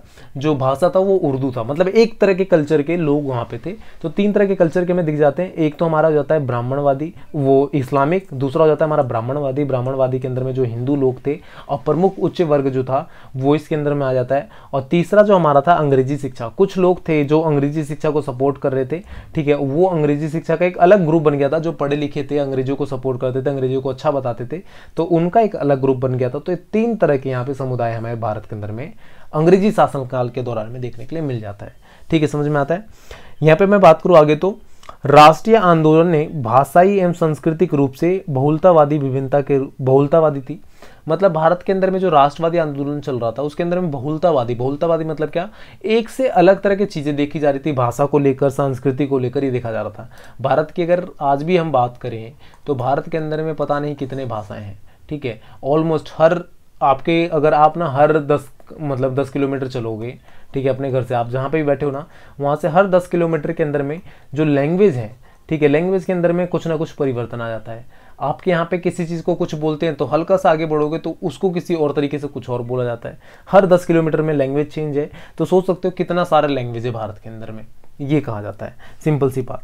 जो भाषा था वो उर्दू था मतलब एक तरह के कल्चर के लोग वहाँ पे थे तो तीन तरह के कल्चर के हमें दिख जाते हैं एक तो हमारा हो जाता है ब्राह्मणवादी वो इस्लामिक दूसरा हो जाता है हमारा ब्राह्मणवादी ब्राह्मणवादी के अंदर में जो हिंदू लोग थे और प्रमुख उच्च वर्ग जो था वो इसके अंदर में आ जाता है और तीसरा जो हमारा था अंग्रेजी शिक्षा कुछ लोग थे जो अंग्रेजी शिक्षा को सपोर्ट कर रहे थे ठीक है वो अंग्रेजी शिक्षा का एक अलग ग्रुप बन गया था जो पढ़े लिखे थे अंग्रेजों को सपोर्ट करते थे अंग्रेजों को अच्छा बताते थे तो उनका एक अलग ग्रुप बन गया था तो तीन तरह के यहाँ पे समुदाय हमें समय भारत के अंदर में अंग्रेजी शासनकाल के दौरान में देखने के लिए मिल जाता है ठीक है समझ में आता है यहाँ पे मैं बात करूँ आगे तो राष्ट्रीय आंदोलन ने भाषाई एवं सांस्कृतिक रूप से बहुलतावादी विभिन्नता के बहुलतावादी थी मतलब भारत के अंदर में जो राष्ट्रवादी आंदोलन चल रहा था उसके अंदर में बहुलतावादी बहुलतावादी मतलब क्या एक से अलग तरह की चीज़ें देखी जा रही थी भाषा को लेकर संस्कृति को लेकर ये देखा जा रहा था भारत की अगर आज भी हम बात करें तो भारत के अंदर में पता नहीं कितने भाषाएं हैं ठीक है ऑलमोस्ट हर आपके अगर आप ना हर दस मतलब दस किलोमीटर चलोगे ठीक है अपने घर से आप जहाँ पे भी बैठे हो ना वहाँ से हर दस किलोमीटर के अंदर में जो लैंग्वेज है ठीक है लैंग्वेज के अंदर में कुछ ना कुछ परिवर्तन आ जाता है आपके यहाँ पे किसी चीज़ को कुछ बोलते हैं तो हल्का सा आगे बढ़ोगे तो उसको किसी और तरीके से कुछ और बोला जाता है हर दस किलोमीटर में लैंग्वेज चेंज है तो सोच सकते हो कितना सारा लैंग्वेज है भारत के अंदर में ये कहा जाता है सिंपल सी बात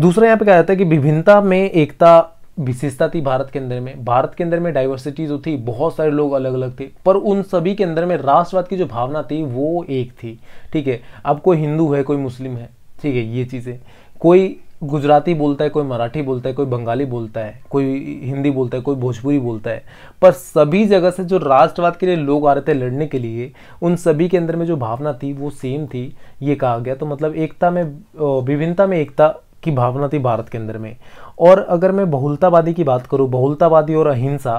दूसरा यहाँ पे कहा जाता है कि विभिन्नता में एकता विशेषता थी भारत के अंदर में भारत के अंदर में डाइवर्सिटी जो तो थी बहुत सारे लोग अलग अलग थे पर उन सभी के अंदर में राष्ट्रवाद की जो भावना थी वो एक थी ठीक है अब कोई हिंदू है कोई मुस्लिम है ठीक है ये चीज़ें कोई गुजराती बोलता है कोई मराठी बोलता है कोई बंगाली बोलता है कोई हिंदी बोलता है कोई भोजपुरी बोलता है पर सभी जगह से जो राष्ट्रवाद के लिए लोग आ रहे थे लड़ने के लिए उन सभी के अंदर में जो भावना थी वो सेम थी ये कहा गया तो मतलब एकता में विभिन्नता में एकता की भावना थी भारत के अंदर में और अगर मैं बहुलतावादी की बात करूँ बहुलतावादी और अहिंसा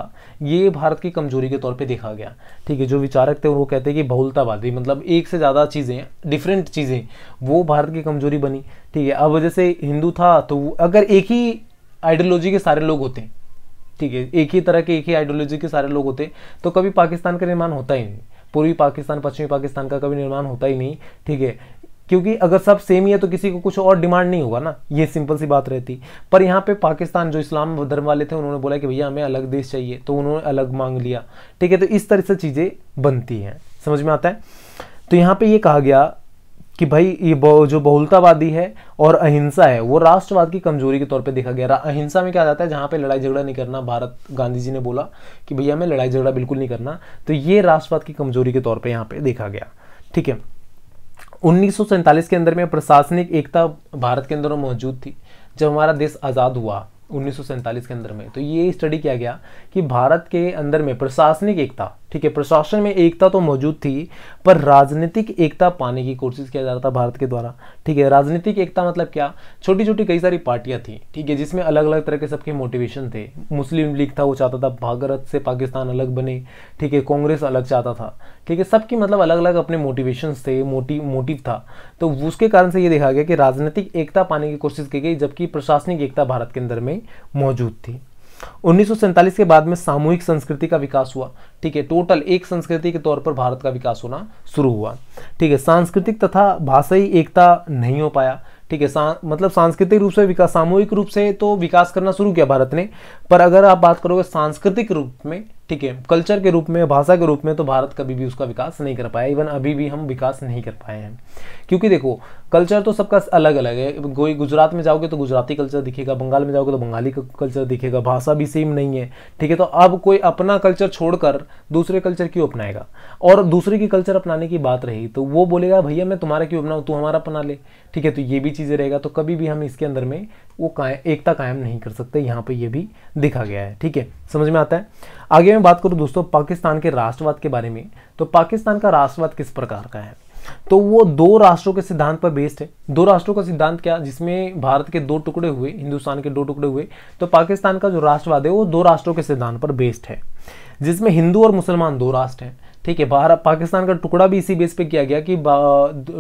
ये भारत की कमजोरी के तौर पे देखा गया ठीक है जो विचारक थे वो कहते हैं कि बहुलतावादी मतलब एक से ज़्यादा चीज़ें डिफरेंट चीज़ें वो भारत की कमजोरी बनी ठीक है अब जैसे हिंदू था तो अगर एक ही आइडियोलॉजी के सारे लोग होते ठीक है एक ही तरह के एक ही आइडियोलॉजी के सारे लोग होते तो कभी पाकिस्तान का निर्माण होता ही नहीं पूर्वी पाकिस्तान पश्चिमी पाकिस्तान का कभी निर्माण होता ही नहीं ठीक है क्योंकि अगर सब सेम ही है तो किसी को कुछ और डिमांड नहीं होगा ना ये सिंपल सी बात रहती पर यहाँ पे पाकिस्तान जो इस्लाम धर्म वाले थे उन्होंने बोला कि भैया हमें अलग देश चाहिए तो उन्होंने अलग मांग लिया ठीक है तो इस तरह से चीज़ें बनती हैं समझ में आता है तो यहाँ पे ये कहा गया कि भाई ये जो बहुलतावादी है और अहिंसा है वो राष्ट्रवाद की कमजोरी के तौर पे देखा गया अहिंसा में क्या जाता है जहाँ पे लड़ाई झगड़ा नहीं करना भारत गांधी जी ने बोला कि भैया हमें लड़ाई झगड़ा बिल्कुल नहीं करना तो ये राष्ट्रवाद की कमजोरी के तौर पे यहाँ पे देखा गया ठीक है उन्नीस के अंदर में प्रशासनिक एकता भारत के अंदर मौजूद थी जब हमारा देश आज़ाद हुआ उन्नीस के अंदर में तो ये स्टडी किया गया कि भारत के अंदर में प्रशासनिक एकता ठीक है प्रशासन में एकता तो मौजूद थी पर राजनीतिक एकता पाने की कोशिश किया जा रहा था भारत के द्वारा ठीक है राजनीतिक एकता मतलब क्या छोटी छोटी कई सारी पार्टियां थी ठीक है जिसमें अलग अलग तरह के सबके मोटिवेशन थे मुस्लिम लीग था वो चाहता था भारत से पाकिस्तान अलग बने ठीक है कांग्रेस अलग चाहता था ठीक है सबकी मतलब अलग अलग अपने मोटिवेशन थे मोटिव मोटिव था तो उसके कारण से ये देखा गया कि राजनीतिक एकता पाने की कोशिश की गई जबकि प्रशासनिक एकता भारत के अंदर में मौजूद थी 1947 के बाद में सामूहिक संस्कृति का विकास हुआ ठीक है टोटल एक संस्कृति के तौर पर भारत का विकास होना शुरू हुआ ठीक है सांस्कृतिक तथा भाषाई एकता नहीं हो पाया ठीक है सा, मतलब सांस्कृतिक रूप से विकास सामूहिक रूप से तो विकास करना शुरू किया भारत ने पर अगर आप बात करोगे सांस्कृतिक रूप में ठीक है कल्चर के रूप में भाषा के रूप में तो भारत कभी भी उसका विकास नहीं कर पाया इवन अभी भी हम विकास नहीं कर पाए हैं क्योंकि देखो कल्चर तो सबका अलग अलग है कोई गुजरात में जाओगे तो गुजराती कल्चर दिखेगा बंगाल में जाओगे तो बंगाली कल्चर दिखेगा भाषा भी सेम नहीं है ठीक है तो अब कोई अपना कल्चर छोड़कर दूसरे कल्चर क्यों अपनाएगा और दूसरे की कल्चर अपनाने की बात रही तो वो बोलेगा भैया मैं तुम्हारा क्यों अपनाऊँ तू हमारा अपना ले ठीक है तो ये भी चीज़ें रहेगा तो कभी भी हम इसके अंदर में वो कायम एकता कायम नहीं कर सकते यहाँ पर ये भी दिखा गया है ठीक है समझ में आता है आगे मैं बात करूँ दोस्तों पाकिस्तान के राष्ट्रवाद के बारे में तो पाकिस्तान का राष्ट्रवाद किस प्रकार का है तो वो दो राष्ट्रों के सिद्धांत पर बेस्ड है दो राष्ट्रों का सिद्धांत क्या जिसमें भारत के दो टुकड़े हुए हिंदुस्तान के दो टुकड़े हुए तो पाकिस्तान का जो राष्ट्रवाद है वो दो राष्ट्रों के सिद्धांत पर बेस्ड है जिसमें हिंदू और मुसलमान दो राष्ट्र हैं ठीक है भारत पाकिस्तान का टुकड़ा भी इसी बेस पे किया गया कि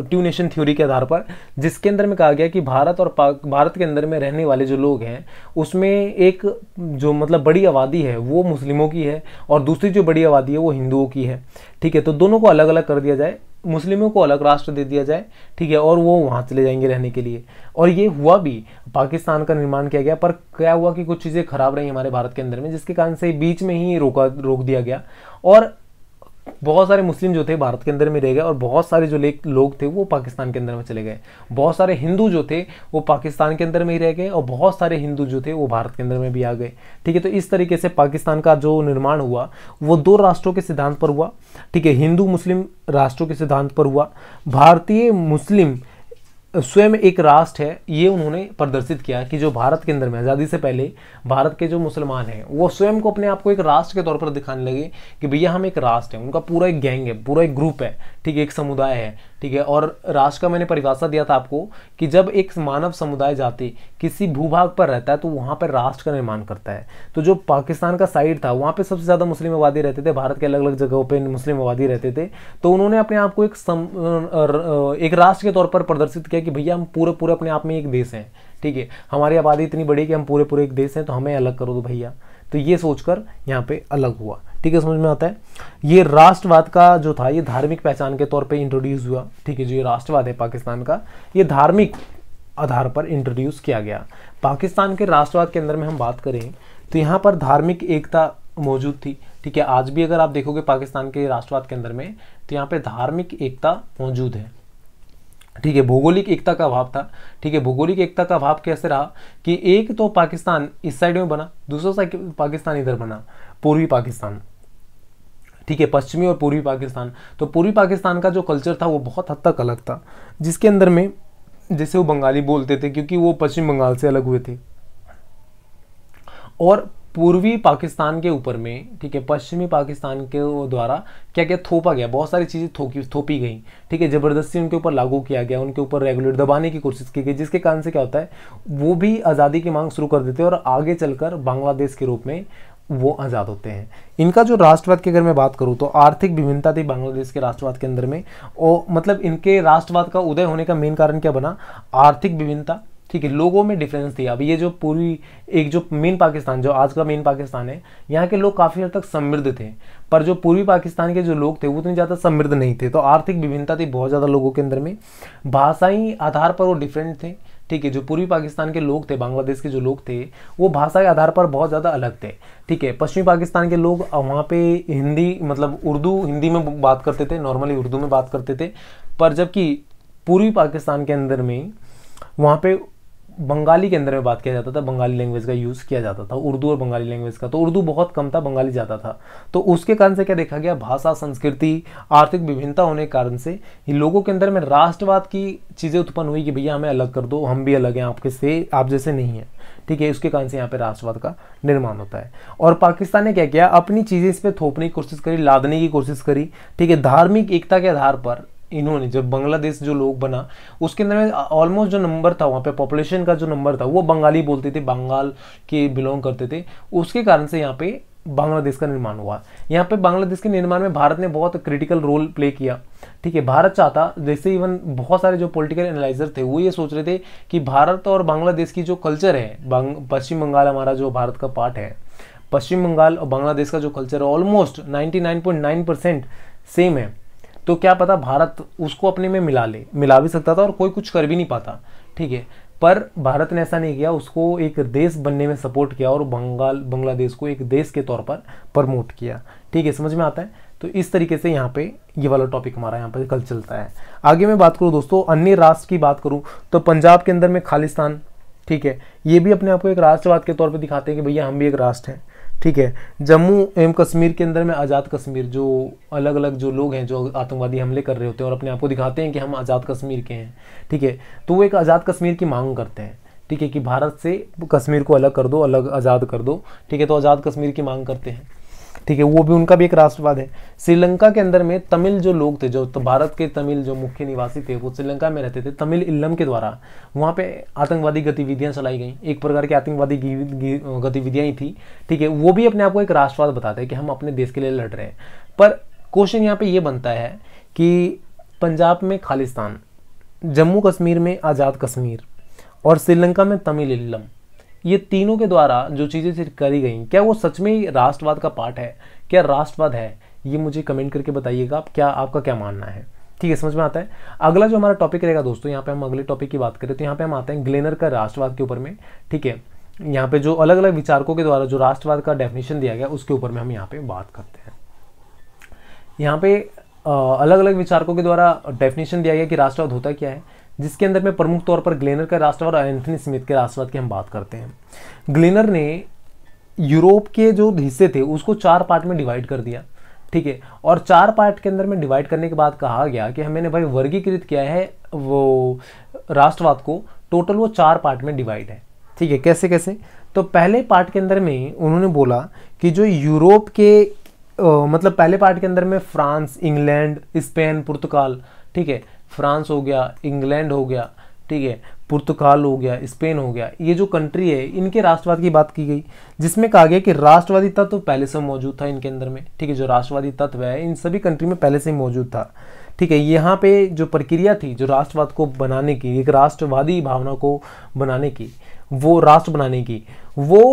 ट्यू नेशन थ्योरी के आधार पर जिसके अंदर में कहा गया कि भारत और भारत के अंदर में रहने वाले जो लोग हैं उसमें एक जो मतलब बड़ी आबादी है वो मुस्लिमों की है और दूसरी जो बड़ी आबादी है वो हिंदुओं की है ठीक है तो दोनों को अलग अलग कर दिया जाए मुस्लिमों को अलग राष्ट्र दे दिया जाए ठीक है और वो वहाँ चले जाएंगे रहने के लिए और ये हुआ भी पाकिस्तान का निर्माण किया गया पर क्या हुआ कि कुछ चीज़ें खराब रही हमारे भारत के अंदर में जिसके कारण से बीच में ही रोका रोक दिया गया और बहुत सारे मुस्लिम जो थे भारत के अंदर में रह गए और बहुत सारे जो लोग थे वो पाकिस्तान के अंदर में चले गए बहुत सारे हिंदू जो थे वो पाकिस्तान के अंदर में ही रह गए और बहुत सारे हिंदू जो थे वो भारत के अंदर में भी आ गए ठीक है तो इस तरीके से पाकिस्तान का जो निर्माण हुआ वो दो राष्ट्रों के सिद्धांत पर हुआ ठीक है हिंदू मुस्लिम राष्ट्रों के सिद्धांत पर हुआ भारतीय मुस्लिम स्वयं एक राष्ट्र है ये उन्होंने प्रदर्शित किया कि जो भारत के अंदर में आज़ादी से पहले भारत के जो मुसलमान हैं वो स्वयं को अपने आप को एक राष्ट्र के तौर पर दिखाने लगे कि भैया हम एक राष्ट्र हैं उनका पूरा एक गैंग है पूरा एक ग्रुप है ठीक है एक समुदाय है ठीक है और राष्ट्र का मैंने परिभाषा दिया था आपको कि जब एक मानव समुदाय जाति किसी भूभाग पर रहता है तो वहाँ पर राष्ट्र का निर्माण करता है तो जो पाकिस्तान का साइड था वहाँ पर सबसे ज़्यादा मुस्लिम आबादी रहते थे भारत के अलग अलग जगहों पर मुस्लिम आबादी रहते थे तो उन्होंने अपने आप को एक सम, एक राष्ट्र के तौर पर प्रदर्शित किया कि भैया हम पूरे पूरे अपने आप में एक देश हैं ठीक है हमारी आबादी इतनी बड़ी कि हम पूरे पूरे एक देश हैं तो हमें अलग करो दो भैया तो ये सोचकर यहाँ पे अलग हुआ ठीक है समझ में आता है ये राष्ट्रवाद का जो था ये धार्मिक पहचान के तौर पे इंट्रोड्यूस हुआ ठीक है जो ये राष्ट्रवाद है पाकिस्तान का ये धार्मिक आधार पर इंट्रोड्यूस किया गया पाकिस्तान के राष्ट्रवाद के अंदर में हम बात करें तो यहाँ पर धार्मिक एकता मौजूद थी ठीक है आज भी अगर आप देखोगे पाकिस्तान के राष्ट्रवाद के अंदर में तो यहाँ पर धार्मिक एकता मौजूद है ठीक है भौगोलिक एकता का अभाव था ठीक है भौगोलिक एकता का अभाव कैसे रहा कि एक तो पाकिस्तान इस साइड में बना दूसरा साइड पाकिस्तान इधर बना पूर्वी पाकिस्तान ठीक है पश्चिमी और पूर्वी पाकिस्तान तो पूर्वी पाकिस्तान का जो कल्चर था वो बहुत हद तक अलग था जिसके अंदर में जैसे वो बंगाली बोलते थे क्योंकि वो पश्चिम बंगाल से अलग हुए थे और पूर्वी पाकिस्तान के ऊपर में ठीक है पश्चिमी पाकिस्तान के द्वारा क्या क्या थोपा गया बहुत सारी चीज़ें थोपी थोपी गई ठीक है ज़बरदस्ती उनके ऊपर लागू किया गया उनके ऊपर रेगुलेट दबाने की कोशिश की गई जिसके कारण से क्या होता है वो भी आज़ादी की मांग शुरू कर देते हैं और आगे चलकर बांग्लादेश के रूप में वो आज़ाद होते हैं इनका जो राष्ट्रवाद की अगर मैं बात करूँ तो आर्थिक विभिन्नता थी बांग्लादेश के राष्ट्रवाद के अंदर में और मतलब इनके राष्ट्रवाद का उदय होने का मेन कारण क्या बना आर्थिक विभिन्नता ठीक है लोगों में डिफरेंस थी अब ये जो पूरी एक जो मेन पाकिस्तान जो आज का मेन पाकिस्तान है यहाँ के लोग काफ़ी हद तक समृद्ध थे पर जो पूर्वी पाकिस्तान के जो लोग थे वो उतने ज़्यादा समृद्ध नहीं थे तो आर्थिक विभिन्नता थी बहुत ज़्यादा लोगों के अंदर में भाषाई आधार पर वो डिफरेंट थे ठीक है जो पूर्वी पाकिस्तान के लोग थे बांग्लादेश के जो लोग थे वो भाषा के आधार पर बहुत ज़्यादा अलग थे ठीक है पश्चिमी पाकिस्तान के लोग वहाँ पे हिंदी मतलब उर्दू हिंदी में बात करते थे नॉर्मली उर्दू में बात करते थे पर जबकि पूर्वी पाकिस्तान के अंदर में वहाँ पे बंगाली के अंदर में बात किया जाता था बंगाली लैंग्वेज का यूज़ किया जाता था उर्दू और बंगाली लैंग्वेज का तो उर्दू बहुत कम था बंगाली ज़्यादा था तो उसके कारण से क्या देखा गया भाषा संस्कृति आर्थिक विभिन्नता होने के कारण से लोगों के अंदर में राष्ट्रवाद की चीज़ें उत्पन्न हुई कि भैया हमें अलग कर दो हम भी अलग हैं आपके से आप जैसे नहीं हैं ठीक है उसके कारण से यहाँ पे राष्ट्रवाद का निर्माण होता है और पाकिस्तान ने क्या किया अपनी चीज़ें इस पर थोपने की कोशिश करी लादने की कोशिश करी ठीक है धार्मिक एकता के आधार पर इन्होंने जब बांग्लादेश जो लोग बना उसके अंदर में ऑलमोस्ट जो नंबर था वहाँ पे पॉपुलेशन का जो नंबर था वो बंगाली बोलते थे बंगाल के बिलोंग करते थे उसके कारण से यहाँ पे बांग्लादेश का निर्माण हुआ यहाँ पे बांग्लादेश के निर्माण में भारत ने बहुत क्रिटिकल रोल प्ले किया ठीक है भारत चाहता जैसे इवन बहुत सारे जो पॉलिटिकल एनालाइजर थे वो ये सोच रहे थे कि भारत और बांग्लादेश की जो कल्चर है पश्चिम बंगाल हमारा जो भारत का पार्ट है पश्चिम बंगाल और बांग्लादेश का जो कल्चर है ऑलमोस्ट नाइन्टी परसेंट सेम है तो क्या पता भारत उसको अपने में मिला ले मिला भी सकता था और कोई कुछ कर भी नहीं पाता ठीक है पर भारत ने ऐसा नहीं किया उसको एक देश बनने में सपोर्ट किया और बंगाल बांग्लादेश को एक देश के तौर पर प्रमोट किया ठीक है समझ में आता है तो इस तरीके से यहाँ पे ये वाला टॉपिक हमारा यहाँ पर कल चलता है आगे मैं बात करूँ दोस्तों अन्य राष्ट्र की बात करूँ तो पंजाब के अंदर में खालिस्तान ठीक है ये भी अपने आप को एक राष्ट्रवाद के तौर पर दिखाते हैं कि भैया हम भी एक राष्ट्र हैं ठीक है जम्मू एवं कश्मीर के अंदर में आज़ाद कश्मीर जो अलग अलग जो लोग हैं जो आतंकवादी हमले कर रहे होते हैं और अपने आप को दिखाते हैं कि हम आज़ाद कश्मीर के हैं ठीक है तो वो एक आज़ाद कश्मीर की मांग करते हैं ठीक है कि भारत से कश्मीर को अलग कर दो अलग आज़ाद कर दो ठीक है तो आज़ाद कश्मीर की मांग करते हैं ठीक है वो भी उनका भी एक राष्ट्रवाद है श्रीलंका के अंदर में तमिल जो लोग थे जो तो भारत के तमिल जो मुख्य निवासी थे वो श्रीलंका में रहते थे तमिल इल्लम के द्वारा वहाँ पे आतंकवादी गतिविधियाँ चलाई गई एक प्रकार की आतंकवादी गतिविधियाँ ही थी ठीक है वो भी अपने आप को एक राष्ट्रवाद बताते हैं कि हम अपने देश के लिए लड़ रहे हैं पर क्वेश्चन यहाँ पर ये बनता है कि पंजाब में खालिस्तान जम्मू कश्मीर में आज़ाद कश्मीर और श्रीलंका में तमिल इल्लम ये तीनों के द्वारा जो चीज़ें करी गई क्या वो सच में राष्ट्रवाद का पार्ट है क्या राष्ट्रवाद है ये मुझे कमेंट करके बताइएगा आप क्या आपका क्या मानना है ठीक है समझ में आता है अगला जो हमारा टॉपिक रहेगा दोस्तों यहाँ पे हम अगले टॉपिक की बात करें तो यहाँ पे हम आते हैं ग्लेनर का राष्ट्रवाद के ऊपर में ठीक है यहाँ पे जो अलग अलग विचारकों के द्वारा जो राष्ट्रवाद का डेफिनेशन दिया गया उसके ऊपर में हम यहाँ पे बात करते हैं यहाँ पे अलग अलग विचारकों के द्वारा डेफिनेशन दिया गया कि राष्ट्रवाद होता क्या है जिसके अंदर में प्रमुख तौर पर ग्लेनर का राष्ट्रवाद और एंथनी स्मिथ के राष्ट्रवाद की हम बात करते हैं ग्लेनर ने यूरोप के जो हिस्से थे उसको चार पार्ट में डिवाइड कर दिया ठीक है और चार पार्ट के अंदर में डिवाइड करने के बाद कहा गया कि हमने भाई वर्गीकृत किया है वो राष्ट्रवाद को टोटल वो चार पार्ट में डिवाइड है ठीक है कैसे कैसे तो पहले पार्ट के अंदर में उन्होंने बोला कि जो यूरोप के ओ, मतलब पहले पार्ट के अंदर में फ्रांस इंग्लैंड स्पेन पुर्तगाल ठीक है फ्रांस हो गया इंग्लैंड हो गया ठीक है पुर्तगाल हो गया स्पेन हो गया ये जो कंट्री है इनके राष्ट्रवाद की बात की गई जिसमें कहा गया कि राष्ट्रवादी तत्व तो पहले से मौजूद था इनके अंदर में ठीक है जो राष्ट्रवादी तत्व है इन सभी कंट्री में पहले से ही मौजूद था ठीक है यहाँ पे जो प्रक्रिया थी जो राष्ट्रवाद को बनाने की एक राष्ट्रवादी भावना को बनाने की वो राष्ट्र बनाने की वो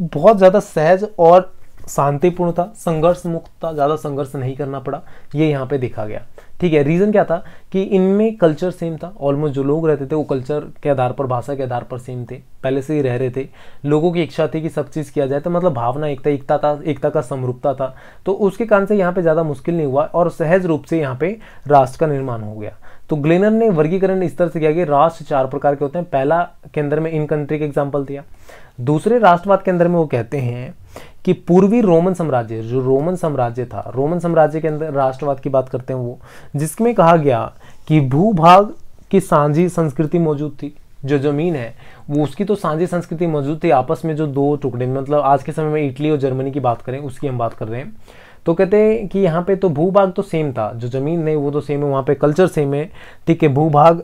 बहुत ज़्यादा सहज और शांतिपूर्ण था संघर्ष मुक्त था ज़्यादा संघर्ष नहीं करना पड़ा ये यहाँ पे देखा गया ठीक है रीज़न क्या था कि इनमें कल्चर सेम था ऑलमोस्ट जो लोग रहते थे वो कल्चर के आधार पर भाषा के आधार पर सेम थे पहले से ही रह रहे थे लोगों की इच्छा थी कि सब चीज़ किया जाए तो मतलब भावना एकता एकता था एकता का समरूपता था तो उसके कारण से यहाँ पर ज़्यादा मुश्किल नहीं हुआ और सहज रूप से यहाँ पर राष्ट्र का निर्माण हो गया तो ग्लेनर ने वर्गीकरण इस तरह से किया कि राष्ट्र चार प्रकार के होते हैं पहला के अंदर में इन कंट्री का एग्जाम्पल दिया दूसरे राष्ट्रवाद के अंदर में वो कहते हैं कि पूर्वी रोमन साम्राज्य जो रोमन साम्राज्य था रोमन साम्राज्य के अंदर राष्ट्रवाद की बात करते हैं वो जिसमें कहा गया कि भूभाग की सांझी संस्कृति मौजूद थी जो ज़मीन है वो उसकी तो सांझी संस्कृति मौजूद थी आपस में जो दो टुकड़े मतलब आज के समय में इटली और जर्मनी की बात करें उसकी हम बात कर रहे हैं तो कहते हैं कि यहाँ पे तो भूभाग तो सेम था जो ज़मीन है वो तो सेम है वहाँ पे कल्चर सेम है ठीक है भूभाग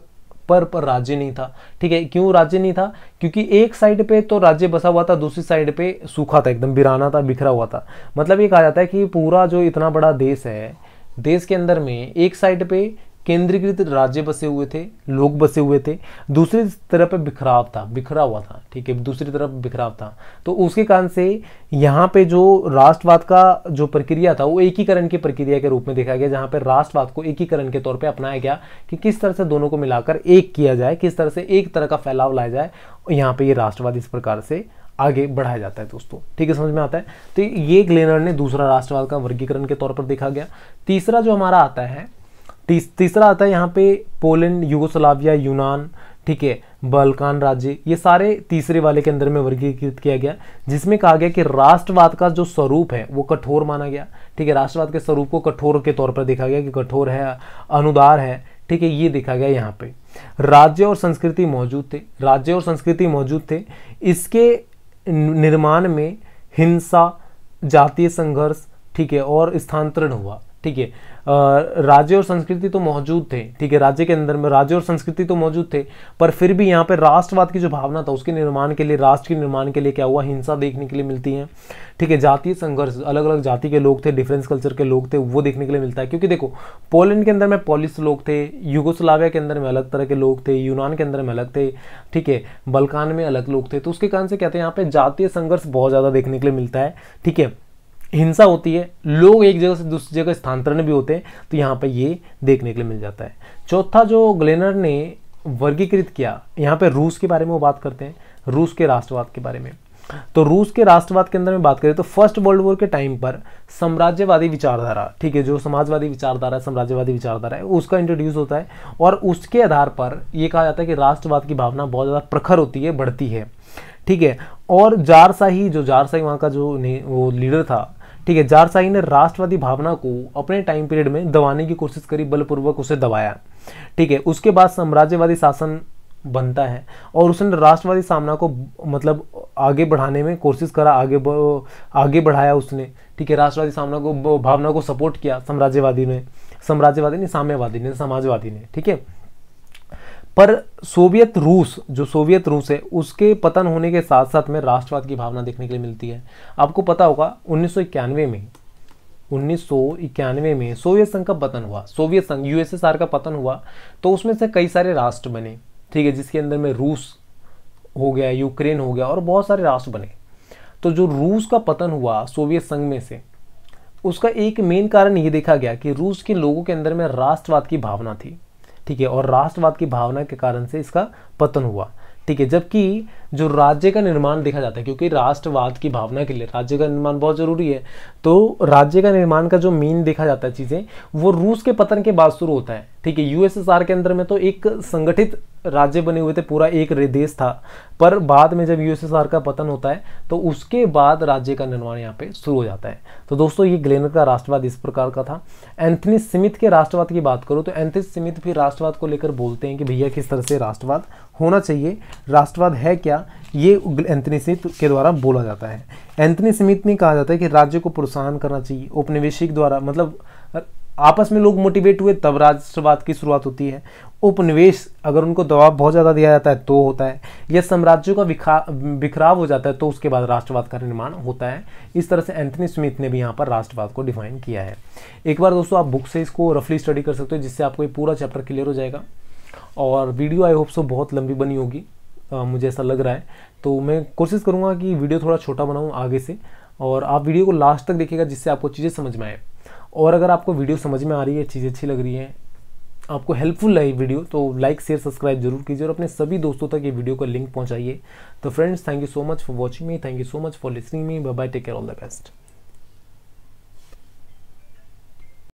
पर पर राज्य नहीं था ठीक है क्यों राज्य नहीं था क्योंकि एक साइड पे तो राज्य बसा हुआ था दूसरी साइड पे सूखा था एकदम बिराना था बिखरा हुआ था मतलब ये कहा जाता है कि पूरा जो इतना बड़ा देश है देश के अंदर में एक साइड पे केंद्रीकृत राज्य बसे हुए थे लोग बसे हुए थे दूसरी तरफ बिखराव था बिखरा हुआ था ठीक है दूसरी तरफ बिखराव था तो उसके कारण से यहाँ पे जो राष्ट्रवाद का जो प्रक्रिया था वो एकीकरण की प्रक्रिया के रूप में देखा गया जहाँ पे राष्ट्रवाद को एकीकरण के तौर पे अपनाया गया कि किस तरह से दोनों को मिलाकर एक किया जाए किस तरह से एक तरह का फैलाव लाया जाए यहाँ पे ये राष्ट्रवाद इस प्रकार से आगे बढ़ाया जाता है दोस्तों ठीक है समझ में आता है तो ये ग्लेनर ने दूसरा राष्ट्रवाद का वर्गीकरण के तौर पर देखा गया तीसरा जो हमारा आता है तीस, तीसरा आता है यहाँ पे पोलैंड यूगोस्लाविया यूनान ठीक है बल्कान राज्य ये सारे तीसरे वाले के अंदर में वर्गीकृत किया गया जिसमें कहा गया कि राष्ट्रवाद का जो स्वरूप है वो कठोर माना गया ठीक है राष्ट्रवाद के स्वरूप को कठोर के तौर पर देखा गया कि कठोर है अनुदार है ठीक है ये देखा गया यहाँ पे राज्य और संस्कृति मौजूद थे राज्य और संस्कृति मौजूद थे इसके निर्माण में हिंसा जातीय संघर्ष ठीक है और स्थानांतरण हुआ ठीक है राज्य और संस्कृति तो मौजूद थे ठीक है राज्य के अंदर में राज्य और संस्कृति तो मौजूद थे पर फिर भी यहाँ पर राष्ट्रवाद की जो भावना था उसके निर्माण के लिए राष्ट्र के निर्माण के लिए क्या हुआ हिंसा देखने के लिए मिलती है ठीक है जातीय संघर्ष अलग अलग जाति के लोग थे डिफरेंस कल्चर के लोग थे वो देखने के लिए मिलता है क्योंकि देखो पोलैंड के अंदर में पोलिस लोग थे यूगोस्लाविया के अंदर में अलग तरह के लोग थे यूनान के अंदर में अलग थे ठीक है बलकान में अलग लोग थे तो उसके कारण से कहते हैं यहाँ पे जातीय संघर्ष बहुत ज़्यादा देखने के लिए मिलता है ठीक है हिंसा होती है लोग एक जगह से दूसरी जगह स्थानांतरण भी होते हैं तो यहाँ पर ये देखने के लिए मिल जाता है चौथा जो ग्लेनर ने वर्गीकृत किया यहाँ पर रूस के बारे में वो बात करते हैं रूस के राष्ट्रवाद के बारे में तो रूस के राष्ट्रवाद के अंदर में बात करें तो फर्स्ट वर्ल्ड वॉर के टाइम पर साम्राज्यवादी विचारधारा ठीक है जो समाजवादी विचारधारा है साम्राज्यवादी विचारधारा है उसका इंट्रोड्यूस होता है और उसके आधार पर यह कहा जाता है कि राष्ट्रवाद की भावना बहुत ज़्यादा प्रखर होती है बढ़ती है ठीक है और जारशाही जो जारशाही वहाँ का जो वो लीडर था ठीक है जारसाई ने राष्ट्रवादी भावना को अपने टाइम पीरियड में दबाने की कोशिश करी बलपूर्वक उसे दबाया ठीक है उसके बाद साम्राज्यवादी शासन बनता है और उसने राष्ट्रवादी सामना को मतलब आगे बढ़ाने में कोशिश करा आगे ब, आगे बढ़ाया उसने ठीक है राष्ट्रवादी सामना को भावना को सपोर्ट किया साम्राज्यवादी ने साम्राज्यवादी ने साम्यवादी ने समाजवादी ने ठीक है पर सोवियत रूस जो सोवियत रूस है उसके पतन होने के साथ साथ में राष्ट्रवाद की भावना देखने के लिए मिलती है आपको पता होगा उन्नीस में उन्नीस में सोवियत संघ का पतन हुआ सोवियत संघ यूएसएसआर का पतन हुआ तो उसमें से कई सारे राष्ट्र बने ठीक है जिसके अंदर में रूस हो गया यूक्रेन हो गया और बहुत सारे राष्ट्र बने तो जो रूस का पतन हुआ सोवियत संघ में से उसका एक मेन कारण ये देखा गया कि रूस के लोगों के अंदर में राष्ट्रवाद की भावना थी ठीक है और राष्ट्रवाद की भावना के कारण से इसका पतन हुआ ठीक है जबकि जो राज्य का निर्माण देखा जाता है क्योंकि राष्ट्रवाद की भावना के लिए राज्य का निर्माण बहुत ज़रूरी है तो राज्य का निर्माण का जो मेन देखा जाता है चीज़ें वो रूस के पतन के बाद शुरू होता है ठीक है यूएसएसआर के अंदर में तो एक संगठित राज्य बने हुए थे पूरा एक देश था पर बाद में जब यूएसएसआर का पतन होता है तो उसके बाद राज्य का निर्माण यहाँ पे शुरू हो जाता है तो दोस्तों ये ग्लेनर का राष्ट्रवाद इस प्रकार का था एंथनी स्मिथ के राष्ट्रवाद की बात करो तो एंथनी स्मिथ भी राष्ट्रवाद को लेकर बोलते हैं कि भैया किस तरह से राष्ट्रवाद होना चाहिए राष्ट्रवाद है क्या ये एंथनी स्मिथ के द्वारा बोला जाता है एंथनी स्मिथ ने कहा जाता है कि राज्य को प्रोत्साहन करना चाहिए उपनिवेशिक द्वारा मतलब आपस में लोग मोटिवेट हुए तब राष्ट्रवाद की शुरुआत होती है उपनिवेश अगर उनको दबाव बहुत ज़्यादा दिया जाता है तो होता है या साम्राज्यों का बिखराव हो जाता है तो उसके बाद राष्ट्रवाद का निर्माण होता है इस तरह से एंथनी स्मिथ ने भी यहाँ पर राष्ट्रवाद को डिफाइन किया है एक बार दोस्तों आप बुक से इसको रफली स्टडी कर सकते हो जिससे आपको ये पूरा चैप्टर क्लियर हो जाएगा और वीडियो आई होप सो बहुत लंबी बनी होगी मुझे ऐसा लग रहा है तो मैं कोशिश करूँगा कि वीडियो थोड़ा छोटा बनाऊँ आगे से और आप वीडियो को लास्ट तक देखिएगा जिससे आपको चीज़ें समझ में आए और अगर आपको वीडियो समझ में आ रही है चीज़ें अच्छी लग रही हैं आपको हेल्पफुल रही वीडियो तो लाइक शेयर सब्सक्राइब जरूर कीजिए और अपने सभी दोस्तों तक ये वीडियो का लिंक पहुंचाइए तो friends thank you so much for watching me thank you so much for listening me bye take care all the best